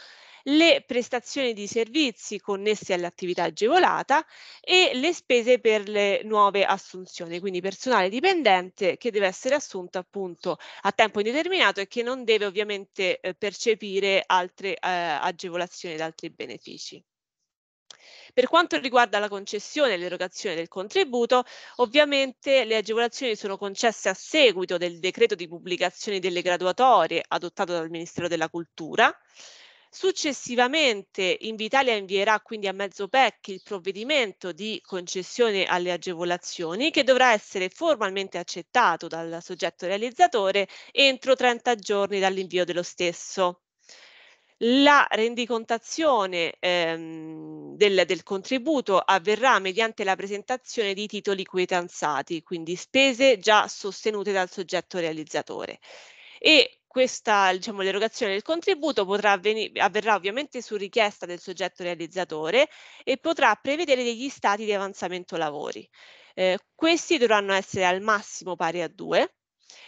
le prestazioni di servizi connessi all'attività agevolata e le spese per le nuove assunzioni, quindi personale dipendente che deve essere assunto appunto a tempo indeterminato e che non deve ovviamente eh, percepire altre eh, agevolazioni ed altri benefici. Per quanto riguarda la concessione e l'erogazione del contributo, ovviamente le agevolazioni sono concesse a seguito del decreto di pubblicazione delle graduatorie adottato dal Ministero della Cultura Successivamente Invitalia invierà quindi a mezzo Mezzopecchi il provvedimento di concessione alle agevolazioni che dovrà essere formalmente accettato dal soggetto realizzatore entro 30 giorni dall'invio dello stesso. La rendicontazione ehm, del, del, contributo avverrà mediante la presentazione di titoli quietanzati, quindi spese già sostenute dal soggetto realizzatore. E questa, diciamo, l'erogazione del contributo potrà avvenire, avverrà ovviamente su richiesta del soggetto realizzatore e potrà prevedere degli stati di avanzamento lavori. Eh, questi dovranno essere al massimo pari a due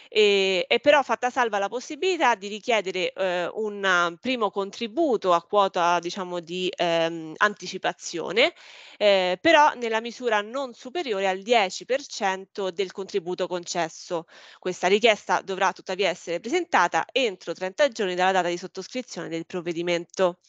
e, è però fatta salva la possibilità di richiedere eh, un primo contributo a quota diciamo, di ehm, anticipazione, eh, però nella misura non superiore al 10% del contributo concesso. Questa richiesta dovrà tuttavia essere presentata entro 30 giorni dalla data di sottoscrizione del provvedimento.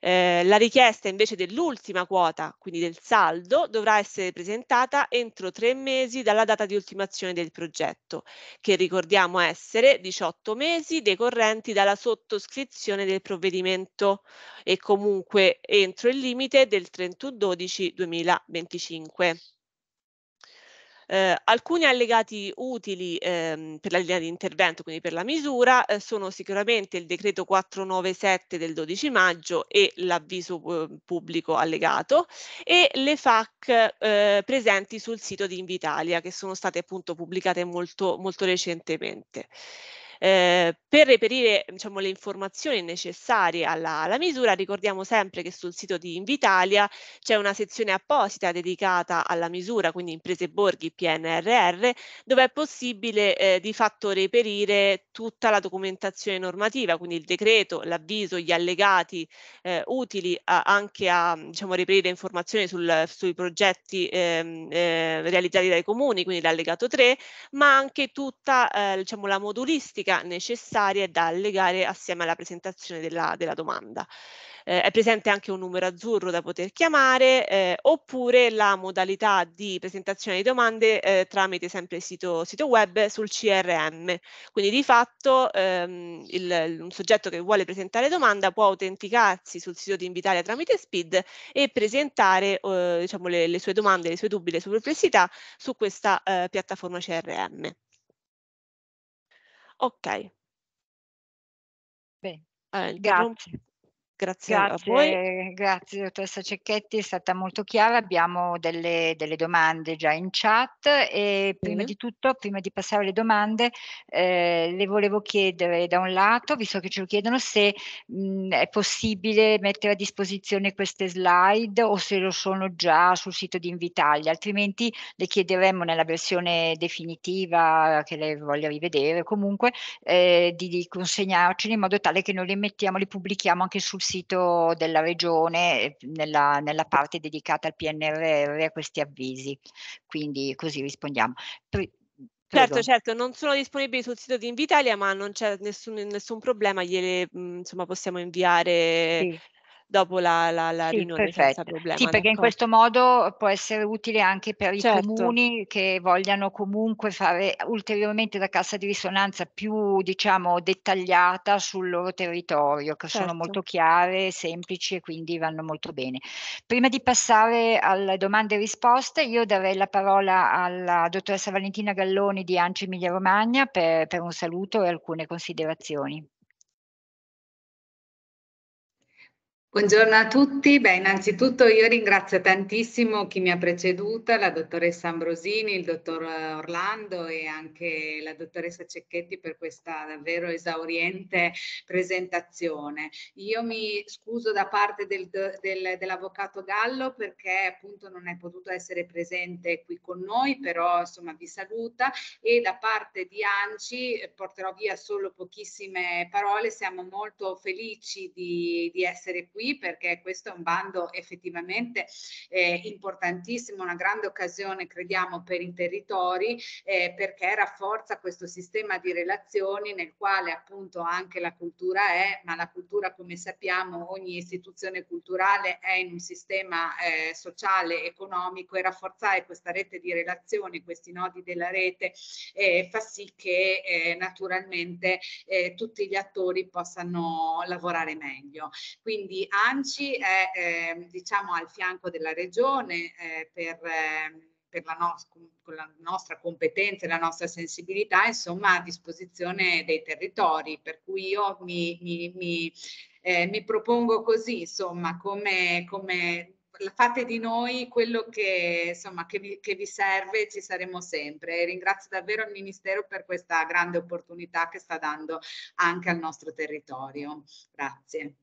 Eh, la richiesta invece dell'ultima quota, quindi del saldo, dovrà essere presentata entro tre mesi dalla data di ultimazione del progetto, che ricordiamo essere 18 mesi decorrenti dalla sottoscrizione del provvedimento e comunque entro il limite del 31-12-2025. Eh, alcuni allegati utili ehm, per la linea di intervento, quindi per la misura, eh, sono sicuramente il decreto 497 del 12 maggio e l'avviso pubblico allegato e le FAC eh, presenti sul sito di Invitalia che sono state appunto pubblicate molto, molto recentemente. Eh, per reperire diciamo, le informazioni necessarie alla, alla, misura ricordiamo sempre che sul sito di Invitalia c'è una sezione apposita dedicata alla misura, quindi imprese e borghi PNRR, dove è possibile eh, di fatto reperire tutta la documentazione normativa, quindi il decreto, l'avviso, gli allegati eh, utili a, anche a diciamo, reperire informazioni sul, sui progetti ehm, eh, realizzati dai comuni, quindi l'allegato 3, ma anche tutta eh, diciamo, la modulistica specifica necessaria da allegare assieme alla presentazione della, della domanda. Eh, è presente anche un numero azzurro da poter chiamare eh, oppure la modalità di presentazione di domande eh, tramite sempre sito, sito web sul CRM. Quindi di fatto ehm, il, un soggetto che vuole presentare domanda può autenticarsi sul sito di Invitalia tramite SPID e presentare eh, diciamo, le, le, sue domande, le sue dubbi, le sue perplessità su questa eh, piattaforma CRM. Okay. Bene, Eh, interrom grazie. Grazie, grazie, a voi. Grazie dottoressa Cecchetti, è stata molto chiara. Abbiamo delle, delle domande già in chat e prima mm. di tutto, prima di passare alle domande, eh, le volevo chiedere da un lato, visto che ce lo chiedono, se mh, è possibile mettere a disposizione queste slide o se lo sono già sul sito di Invitalia, altrimenti le chiederemo nella versione definitiva che lei voglia rivedere, comunque eh, di, di consegnarcene in modo tale che noi le mettiamo, le pubblichiamo anche sul sito sito della Regione ehm, nella, nella parte dedicata al PNRR a questi avvisi. Quindi così rispondiamo. Pre- Prego. Certo, certo, non sono disponibili sul sito di Invitalia, ma non c'è nessun, nessun problema, gliele mh, insomma, possiamo inviare sì dopo la, la, la sì, riunione perfetto. senza problema. Sì, perché d'accordo. in questo modo può essere utile anche per i certo. comuni che vogliano comunque fare ulteriormente la cassa di risonanza più diciamo dettagliata sul loro territorio, che certo. sono molto chiare, semplici e quindi vanno molto bene. Prima di passare alle domande e risposte, io darei la parola alla dottoressa Valentina Galloni di Anci Emilia Romagna per, per un saluto e alcune considerazioni. Buongiorno a tutti. Beh, innanzitutto io ringrazio tantissimo chi mi ha preceduta, la dottoressa Ambrosini, il dottor Orlando e anche la dottoressa Cecchetti per questa davvero esauriente presentazione. Io mi scuso da parte del, del, dell'avvocato Gallo perché appunto non è potuto essere presente qui con noi, però insomma vi saluta e da parte di Anci eh, porterò via solo pochissime parole. Siamo molto felici di, di essere qui qui perché questo è un bando effettivamente eh, importantissimo, una grande occasione crediamo per i territori eh, perché rafforza questo sistema di relazioni nel quale appunto anche la cultura è, ma la cultura come sappiamo ogni istituzione culturale è in un sistema eh, sociale, economico e rafforzare questa rete di relazioni, questi nodi della rete eh, fa sì che eh, naturalmente eh, tutti gli attori possano lavorare meglio. Quindi ANCI è eh, diciamo al fianco della regione eh, per, eh, per la, no la, nostra competenza e la nostra sensibilità, insomma, a disposizione dei territori, per cui io mi, mi, mi, eh, mi propongo così, insomma, come, come fate di noi quello che, insomma, che, vi, che vi serve, ci saremo sempre. E ringrazio davvero il Ministero per questa grande opportunità che sta dando anche al nostro territorio. Grazie.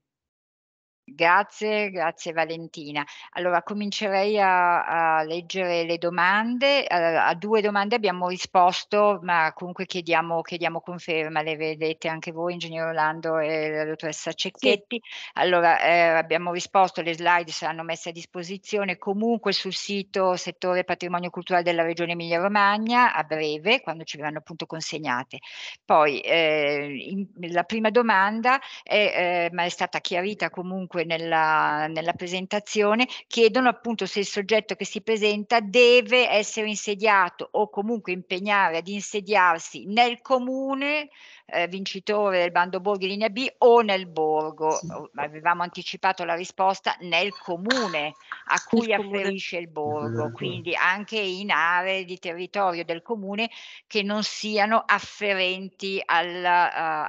Grazie, grazie Valentina. Allora comincerei a, a leggere le domande. A, a, due domande abbiamo risposto, ma comunque chiediamo, chiediamo, conferma, le vedete anche voi, Ingegner Orlando e la dottoressa Cecchetti. Sì. Allora eh, abbiamo risposto, le slide saranno messe a disposizione comunque sul sito settore patrimonio culturale della Regione Emilia Romagna a breve, quando ci verranno appunto consegnate. Poi eh, in, la prima domanda è, eh, ma è stata chiarita comunque comunque nella, nella presentazione chiedono appunto se il soggetto che si presenta deve essere insediato o comunque impegnare ad insediarsi nel comune eh, vincitore del bando Borghi linea B o nel borgo. Sì. Oh, avevamo anticipato la risposta nel comune a cui il afferisce comune. il borgo, quindi anche in aree di territorio del comune che non siano afferenti al, uh,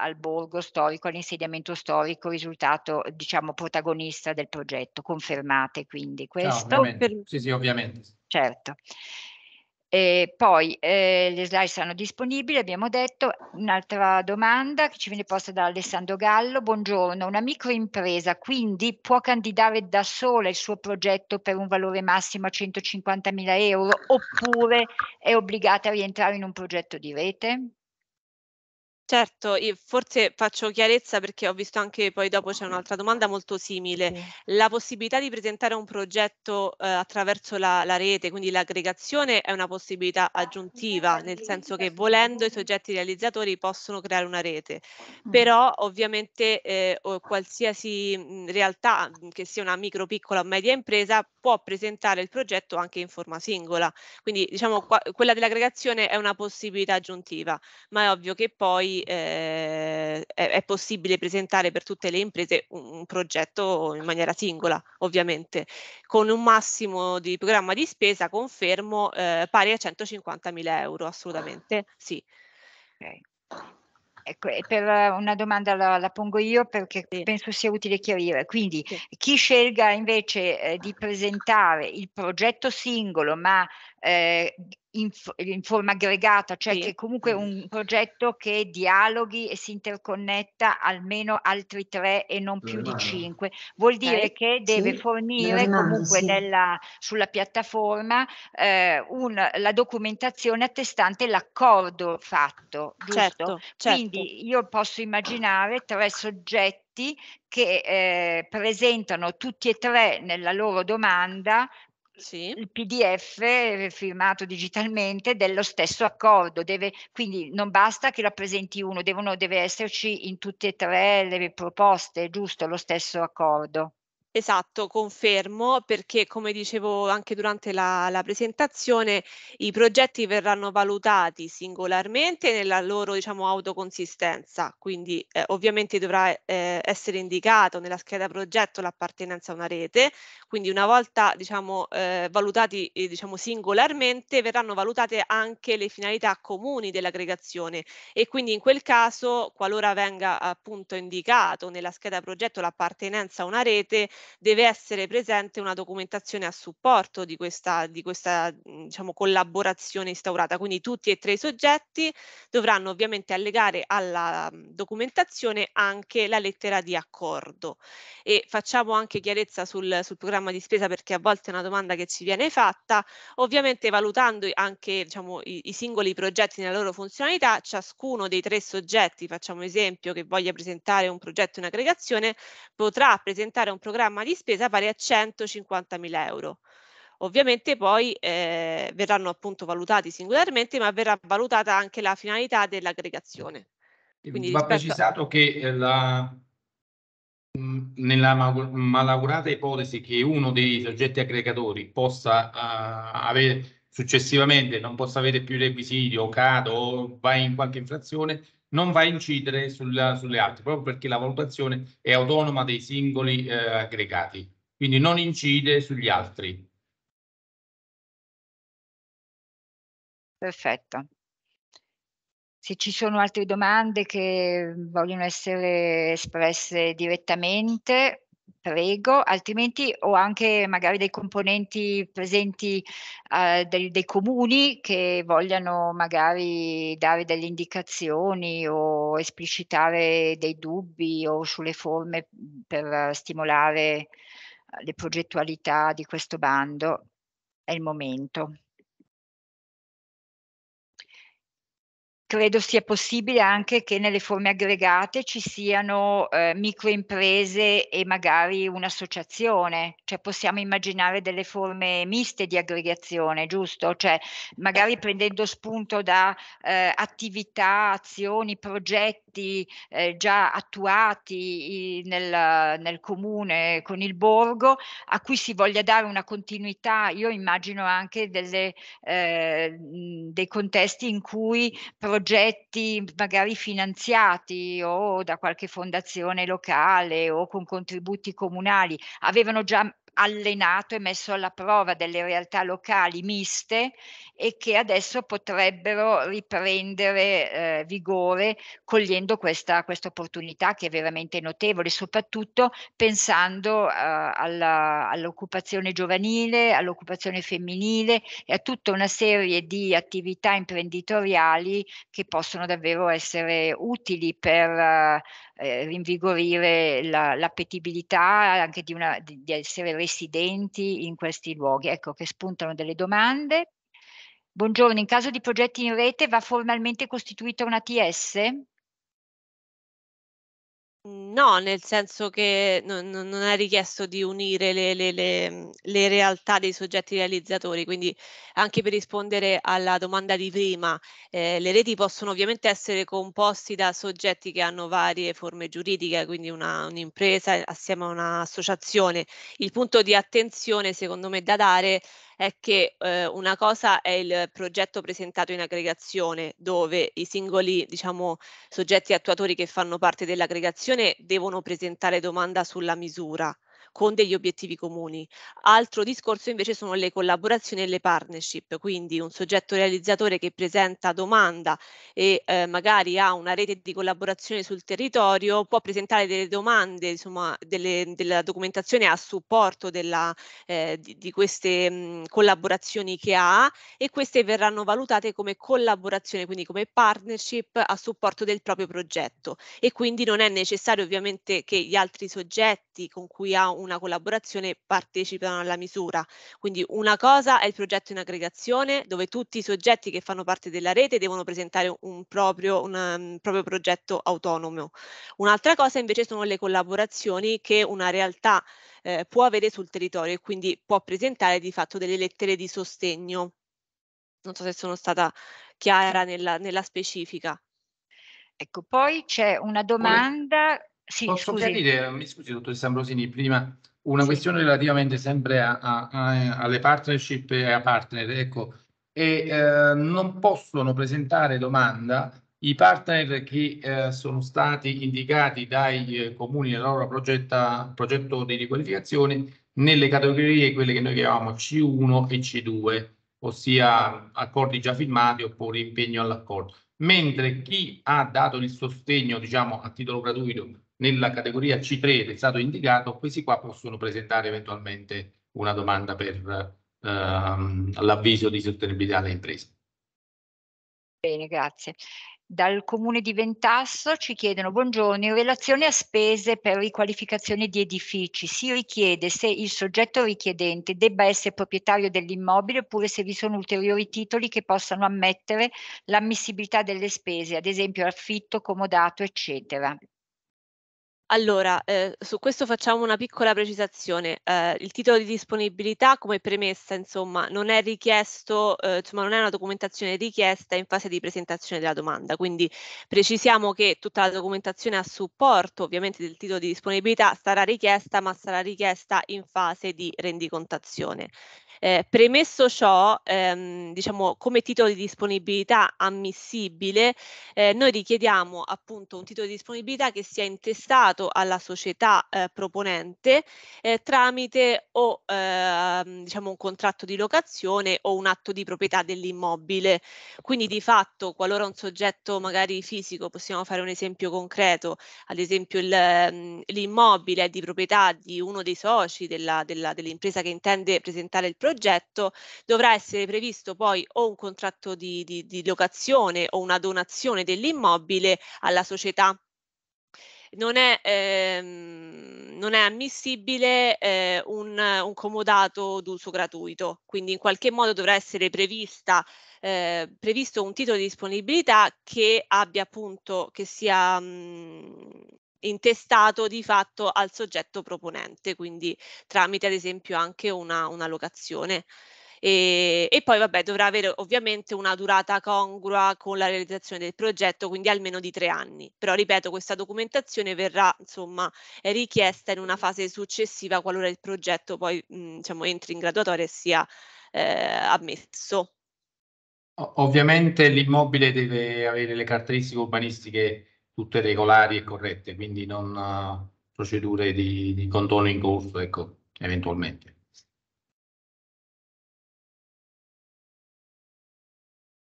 al borgo storico, all'insediamento storico risultato diciamo portato protagonista del progetto, confermate quindi questo. No, Per... Sì, sì, ovviamente. Certo. E poi eh, le slide saranno disponibili, abbiamo detto. Un'altra domanda che ci viene posta da Alessandro Gallo. Buongiorno, una microimpresa quindi può candidare da sola il suo progetto per un valore massimo a 150.000 euro oppure è obbligata a rientrare in un progetto di rete? Certo, i forse faccio chiarezza perché ho visto anche poi dopo c'è un'altra domanda molto simile. Sì. La possibilità di presentare un progetto, ehm, attraverso la la rete, quindi l'aggregazione è una possibilità aggiuntiva, nel senso che volendo i soggetti realizzatori possono creare una rete. Mm. Però ovviamente, ehm, qualsiasi, mm, realtà, mm, che sia una micro, piccola o media impresa, può presentare il progetto anche in forma singola. Quindi diciamo qua quella dell'aggregazione è una possibilità aggiuntiva, ma è ovvio che poi eh, è, è, possibile presentare per tutte le imprese un, un, progetto in maniera singola, ovviamente, con un massimo di programma di spesa, confermo, eh, pari a 150.000 euro, assolutamente, sì. Okay. Ecco, per una domanda la, la pongo io perché sì. penso sia utile chiarire. Quindi sì. chi scelga invece eh, di presentare il progetto singolo ma eh, in, in, forma aggregata, cioè sì. che comunque è mm. un progetto che dialoghi e si interconnetta almeno altri tre e non più di cinque. Vuol dire eh, che deve sì, fornire mano, comunque sì. nella, sulla piattaforma eh, un, la documentazione attestante l'accordo fatto, giusto? Certo, certo. Quindi io posso immaginare tre soggetti che eh, presentano tutti e tre nella loro domanda sì. il PDF eh, firmato digitalmente dello stesso accordo. Deve, quindi non basta che lo presenti uno, devono, deve esserci in tutte e tre le proposte, giusto, lo stesso accordo. Esatto, confermo perché come dicevo anche durante la, la presentazione i progetti verranno valutati singolarmente nella loro diciamo, autoconsistenza, quindi eh, ovviamente dovrà eh, essere indicato nella scheda progetto l'appartenenza a una rete, quindi una volta diciamo, eh, valutati eh, diciamo, singolarmente verranno valutate anche le finalità comuni dell'aggregazione e quindi in quel caso qualora venga appunto indicato nella scheda progetto l'appartenenza a una rete deve essere presente una documentazione a supporto di questa, di questa mm, diciamo, collaborazione instaurata. Quindi tutti e tre i soggetti dovranno ovviamente allegare alla mm, documentazione anche la lettera di accordo. E facciamo anche chiarezza sul, sul programma di spesa perché a volte è una domanda che ci viene fatta. Ovviamente valutando anche diciamo, i, i singoli progetti nella loro funzionalità, ciascuno dei tre soggetti, facciamo esempio, che voglia presentare un progetto in aggregazione, potrà presentare un programma programma di spesa pari a 150.000 euro. Ovviamente poi eh, verranno appunto valutati singolarmente, ma verrà valutata anche la finalità dell'aggregazione. Quindi Va precisato a... che eh, la, mm, nella malaugurata ipotesi che uno dei soggetti aggregatori possa uh, avere successivamente non possa avere più requisiti o cado o va in qualche infrazione, non va a incidere sulla, sulle altre, proprio perché la valutazione è autonoma dei singoli eh, aggregati, quindi non incide sugli altri. Perfetto. Se ci sono altre domande che vogliono essere espresse direttamente, prego, altrimenti ho anche magari dei componenti presenti eh, dei, dei, comuni che vogliano magari dare delle indicazioni o esplicitare dei dubbi o sulle forme per stimolare eh, le progettualità di questo bando. È il momento. credo sia possibile anche che nelle forme aggregate ci siano eh, microimprese e magari un'associazione, cioè possiamo immaginare delle forme miste di aggregazione, giusto? Cioè magari ecco. prendendo spunto da eh, attività, azioni, progetti eh, già attuati i, nel, nel comune con il borgo, a cui si voglia dare una continuità, io immagino anche delle, eh, dei contesti in cui progetti magari finanziati o da qualche fondazione locale o con contributi comunali, avevano già allenato e messo alla prova delle realtà locali miste e che adesso potrebbero riprendere eh, vigore cogliendo questa, opportunità che è veramente notevole, soprattutto pensando eh, alla, all'occupazione giovanile, all'occupazione femminile e a tutta una serie di attività imprenditoriali che possono davvero essere utili per... Eh, eh, rinvigorire la, l'appetibilità anche di, una, di, di essere residenti in questi luoghi. Ecco che spuntano delle domande. Buongiorno, in caso di progetti in rete va formalmente costituita una TS? Mhmm, no, nel senso che non, non- è richiesto di unire le, le- le, mhmm, le realtà dei soggetti realizzatori, quindi anche per rispondere alla domanda di prima, ehm, le reti possono ovviamente essere composti da soggetti che hanno varie forme giuridiche, quindi una un'impresa assieme a un'associazione. Il punto di attenzione secondo me da dare è che eh, una cosa è il progetto presentato in aggregazione dove i singoli diciamo, soggetti attuatori che fanno parte dell'aggregazione devono presentare domanda sulla misura con degli obiettivi comuni. Altro discorso invece sono le collaborazioni e le partnership, quindi un soggetto realizzatore che presenta domanda e eh, magari ha una rete di collaborazione sul territorio può presentare delle domande, insomma, delle, della documentazione a supporto della, eh, di, di, queste mh, mm, collaborazioni che ha e queste verranno valutate come collaborazione, quindi come partnership a supporto del proprio progetto e quindi non è necessario ovviamente che gli altri soggetti con cui ha un una collaborazione partecipano alla misura. Quindi una cosa è il progetto in aggregazione dove tutti i soggetti che fanno parte della rete devono presentare un proprio, una, un mm, proprio progetto autonomo. Un'altra cosa invece sono le collaborazioni che una realtà eh, può avere sul territorio e quindi può presentare di fatto delle lettere di sostegno. Non so se sono stata chiara nella, nella specifica. Ecco, poi c'è una domanda sì, Posso scusi. chiarire, mi scusi dottoressa Ambrosini, prima una sì. questione relativamente sempre a, a, a, alle partnership e a partner, ecco, e eh, non possono presentare domanda i partner che eh, sono stati indicati dai eh, comuni nella loro progetta, progetto di riqualificazione nelle categorie quelle che noi chiamiamo C1 e C2, ossia accordi già firmati oppure impegno all'accordo. Mentre chi ha dato il sostegno, diciamo, a titolo gratuito nella categoria C3 ed è stato indicato, questi qua possono presentare eventualmente una domanda per ehm, l'avviso di sostenibilità alle imprese. Bene, grazie. Dal comune di Ventasso ci chiedono buongiorno, in relazione a spese per riqualificazione di edifici si richiede se il soggetto richiedente debba essere proprietario dell'immobile oppure se vi sono ulteriori titoli che possano ammettere l'ammissibilità delle spese, ad esempio affitto, comodato, eccetera. Allora, eh, su questo facciamo una piccola precisazione. Eh, il titolo di disponibilità come premessa, insomma, non è richiesto, eh, insomma, non è una documentazione richiesta in fase di presentazione della domanda. Quindi precisiamo che tutta la documentazione a supporto, ovviamente, del titolo di disponibilità sarà richiesta, ma sarà richiesta in fase di rendicontazione. Eh, premesso ciò, ehm, diciamo come titolo di disponibilità ammissibile, eh, noi richiediamo appunto un titolo di disponibilità che sia intestato alla società eh, proponente eh, tramite o ehm, diciamo un contratto di locazione o un atto di proprietà dell'immobile. Quindi di fatto, qualora un soggetto magari fisico, possiamo fare un esempio concreto, ad esempio il, ehm, l'immobile è di proprietà di uno dei soci della, della, dell'impresa che intende presentare il progetto, progetto, dovrà essere previsto poi o un contratto di, di, di locazione o una donazione dell'immobile alla società non è, ehm, non è ammissibile eh, un, un comodato d'uso gratuito, quindi in qualche modo dovrà essere prevista, eh, previsto un titolo di disponibilità che abbia appunto, che sia mh, mm, intestato di fatto al soggetto proponente, quindi tramite ad esempio anche una, una locazione. E, e, poi vabbè dovrà avere ovviamente una durata congrua con la realizzazione del progetto, quindi almeno di tre anni. Però ripeto, questa documentazione verrà insomma richiesta in una fase successiva qualora il progetto poi mh, diciamo, entri in graduatoria e sia eh, ammesso. Ovviamente l'immobile deve avere le caratteristiche urbanistiche tutte regolari e corrette, quindi non eh, procedure di, di condono in corso, ecco, eventualmente.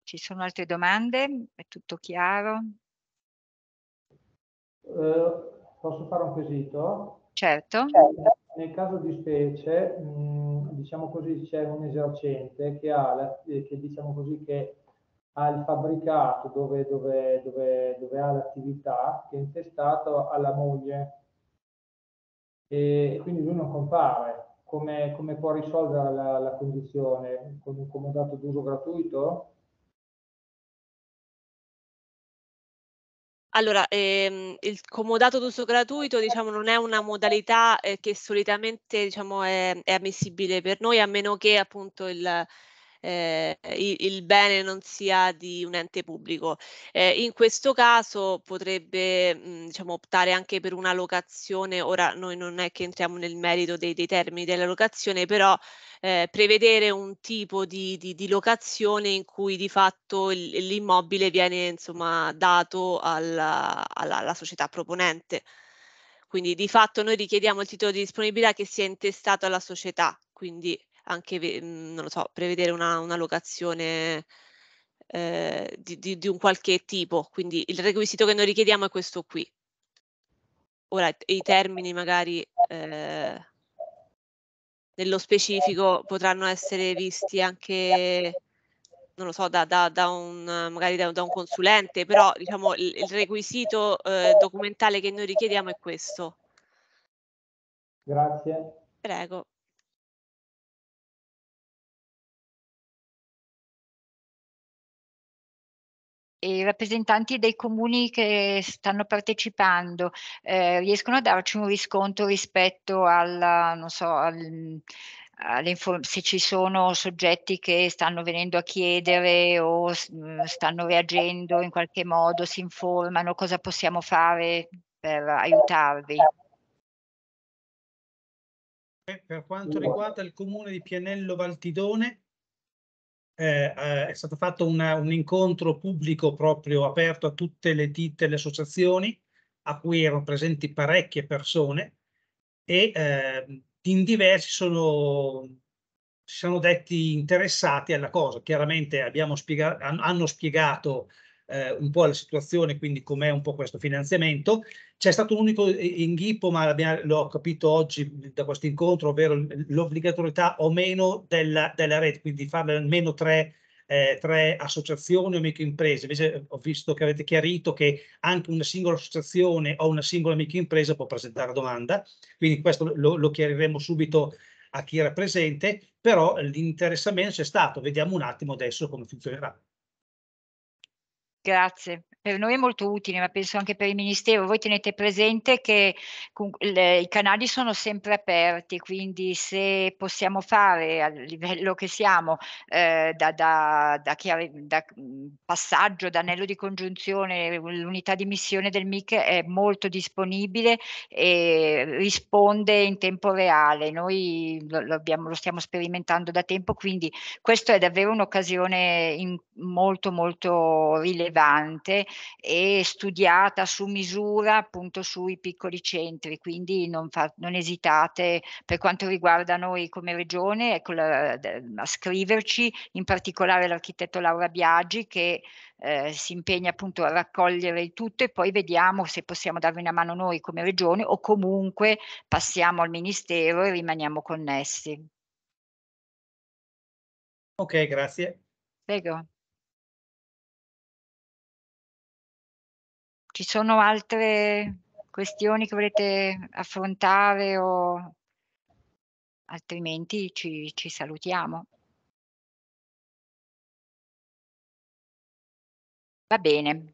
Ci sono altre domande? È tutto chiaro? Eh, posso fare un quesito? Certo. certo. Nel caso di specie, mh, mm, diciamo così, c'è un esercente che ha, la, eh, che diciamo così, che al fabbricato dove, dove, dove, dove ha l'attività che è intestato alla moglie e quindi lui non compare. Come, come può risolvere la, la condizione? Con un comodato d'uso gratuito? Allora, ehm, il comodato d'uso gratuito diciamo, non è una modalità eh, che solitamente diciamo, è, è, ammissibile per noi, a meno che appunto il, eh, il, il, bene non sia di un ente pubblico. Eh, in questo caso potrebbe mh, mm, diciamo, optare anche per una locazione, ora noi non è che entriamo nel merito dei, dei termini della locazione, però eh, prevedere un tipo di, di, di, locazione in cui di fatto il, l'immobile viene insomma, dato alla, alla, alla società proponente. Quindi di fatto noi richiediamo il titolo di disponibilità che sia intestato alla società, quindi anche, mhmm, non lo so, prevedere una, una locazione eh, di, di, di, un qualche tipo. Quindi il requisito che noi richiediamo è questo qui. Ora, i termini magari eh, nello specifico potranno essere visti anche non lo so, da, da, da un, magari da, da, un consulente, però diciamo, il, il requisito eh, documentale che noi richiediamo è questo. Grazie. Prego. i rappresentanti dei comuni che stanno partecipando eh, riescono a darci un riscontro rispetto alla, non so, al, se ci sono soggetti che stanno venendo a chiedere o mm, stanno reagendo in qualche modo, si informano, cosa possiamo fare per aiutarvi. Per quanto riguarda il comune di Pianello Valtidone, eh, eh, è stato fatto una, un incontro pubblico proprio aperto a tutte le ditte e le associazioni, a cui erano presenti parecchie persone e eh, in diversi sono, si sono detti interessati alla cosa. Chiaramente abbiamo spiegato, hanno spiegato eh, un po' la situazione, quindi com'è un po' questo finanziamento. C'è stato un unico inghippo, ma l'ho capito oggi da questo incontro, ovvero l'obbligatorietà o meno della, della rete, quindi farne almeno tre eh, tre associazioni o microimprese. Invece eh, ho visto che avete chiarito che anche una singola associazione o una singola microimpresa può presentare domanda, quindi questo lo, lo chiariremo subito a chi era presente, però l'interessamento c'è stato, vediamo un attimo adesso come funzionerà. Grazie per noi è molto utile, ma penso anche per il Ministero. Voi tenete presente che le, i canali sono sempre aperti, quindi se possiamo fare a livello che siamo eh, da, da, da, da, mm, passaggio, da anello di congiunzione, l'unità di missione del MIC è molto disponibile e risponde in tempo reale. Noi lo, abbiamo, lo stiamo sperimentando da tempo, quindi questa è davvero un'occasione molto molto rilevante e studiata su misura appunto sui piccoli centri, quindi non, fa, non esitate per quanto riguarda noi come regione ecco, la, a scriverci, in particolare l'architetto Laura Biagi che eh, si impegna appunto a raccogliere il tutto e poi vediamo se possiamo darvi una mano noi come regione o comunque passiamo al Ministero e rimaniamo connessi. Ok, grazie. Prego. Ci sono altre questioni che volete affrontare o altrimenti ci, ci salutiamo. Va bene.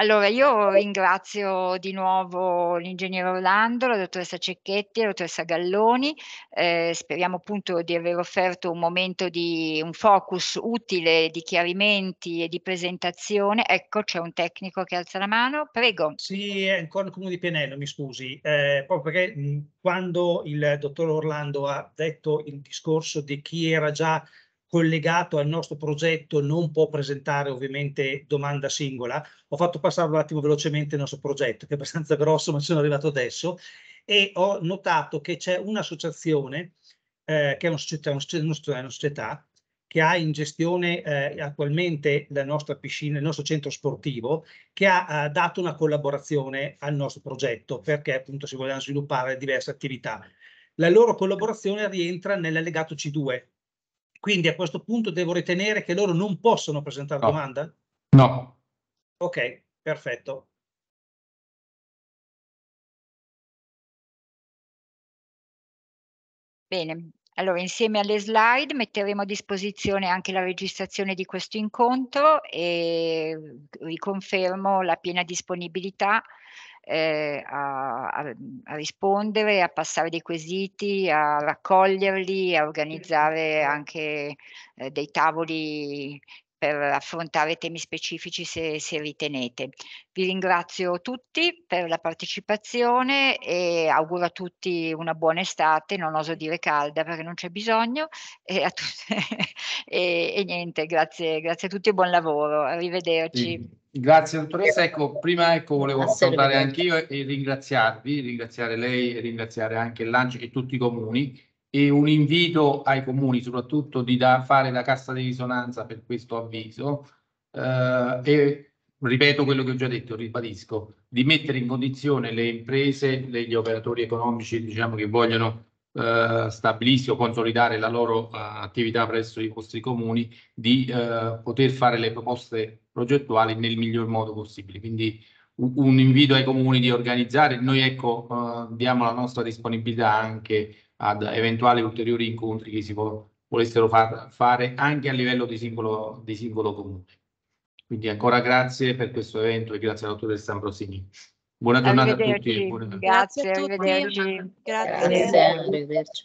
Allora, io ringrazio di nuovo l'ingegnere Orlando, la dottoressa Cecchetti, la dottoressa Galloni. Eh, speriamo appunto di aver offerto un momento di un focus utile di chiarimenti e di presentazione. Ecco, c'è un tecnico che alza la mano. Prego. Sì, è ancora il comune di Pianello, mi scusi. Eh, proprio perché mh, quando il dottor Orlando ha detto il discorso di chi era già collegato al nostro progetto non può presentare ovviamente domanda singola. Ho fatto passare un attimo velocemente il nostro progetto, che è abbastanza grosso, ma sono arrivato adesso, e ho notato che c'è un'associazione, eh, che è una società, una, società, che ha in gestione eh, attualmente la nostra piscina, il nostro centro sportivo, che ha eh, dato una collaborazione al nostro progetto, perché appunto si vogliono sviluppare diverse attività. La loro collaborazione rientra nell'allegato C2, quindi a questo punto devo ritenere che loro non possono presentare no. domanda? No. Ok, perfetto. Bene, allora insieme alle slide metteremo a disposizione anche la registrazione di questo incontro e riconfermo la piena disponibilità eh, a, a, a, rispondere, a passare dei quesiti, a raccoglierli, a organizzare certo. anche eh, dei tavoli per affrontare temi specifici se, se, ritenete. Vi ringrazio tutti per la partecipazione e auguro a tutti una buona estate, non oso dire calda perché non c'è bisogno e, e, e niente, grazie, grazie, a tutti e buon lavoro, arrivederci. Sì. Grazie dottoressa, ecco, prima ecco, volevo salutare anch'io e ringraziarvi, ringraziare lei e ringraziare anche l'ANCI e tutti i comuni e un invito ai comuni soprattutto di da, fare la cassa di risonanza per questo avviso eh, e ripeto quello che ho già detto, ribadisco, di mettere in condizione le imprese, gli operatori economici diciamo, che vogliono eh, stabilirsi o consolidare la loro eh, attività presso i vostri comuni di eh, poter fare le proposte progettuale nel miglior modo possibile. Quindi un, invito ai comuni di organizzare, noi ecco, eh, diamo la nostra disponibilità anche ad eventuali ulteriori incontri che si volessero far, fare anche a livello di singolo, di singolo comune. Quindi ancora grazie per questo evento e grazie al dottore Sambrosini. Buona giornata a tutti. Grazie, grazie a tutti. Grazie. Grazie. Arrivederci.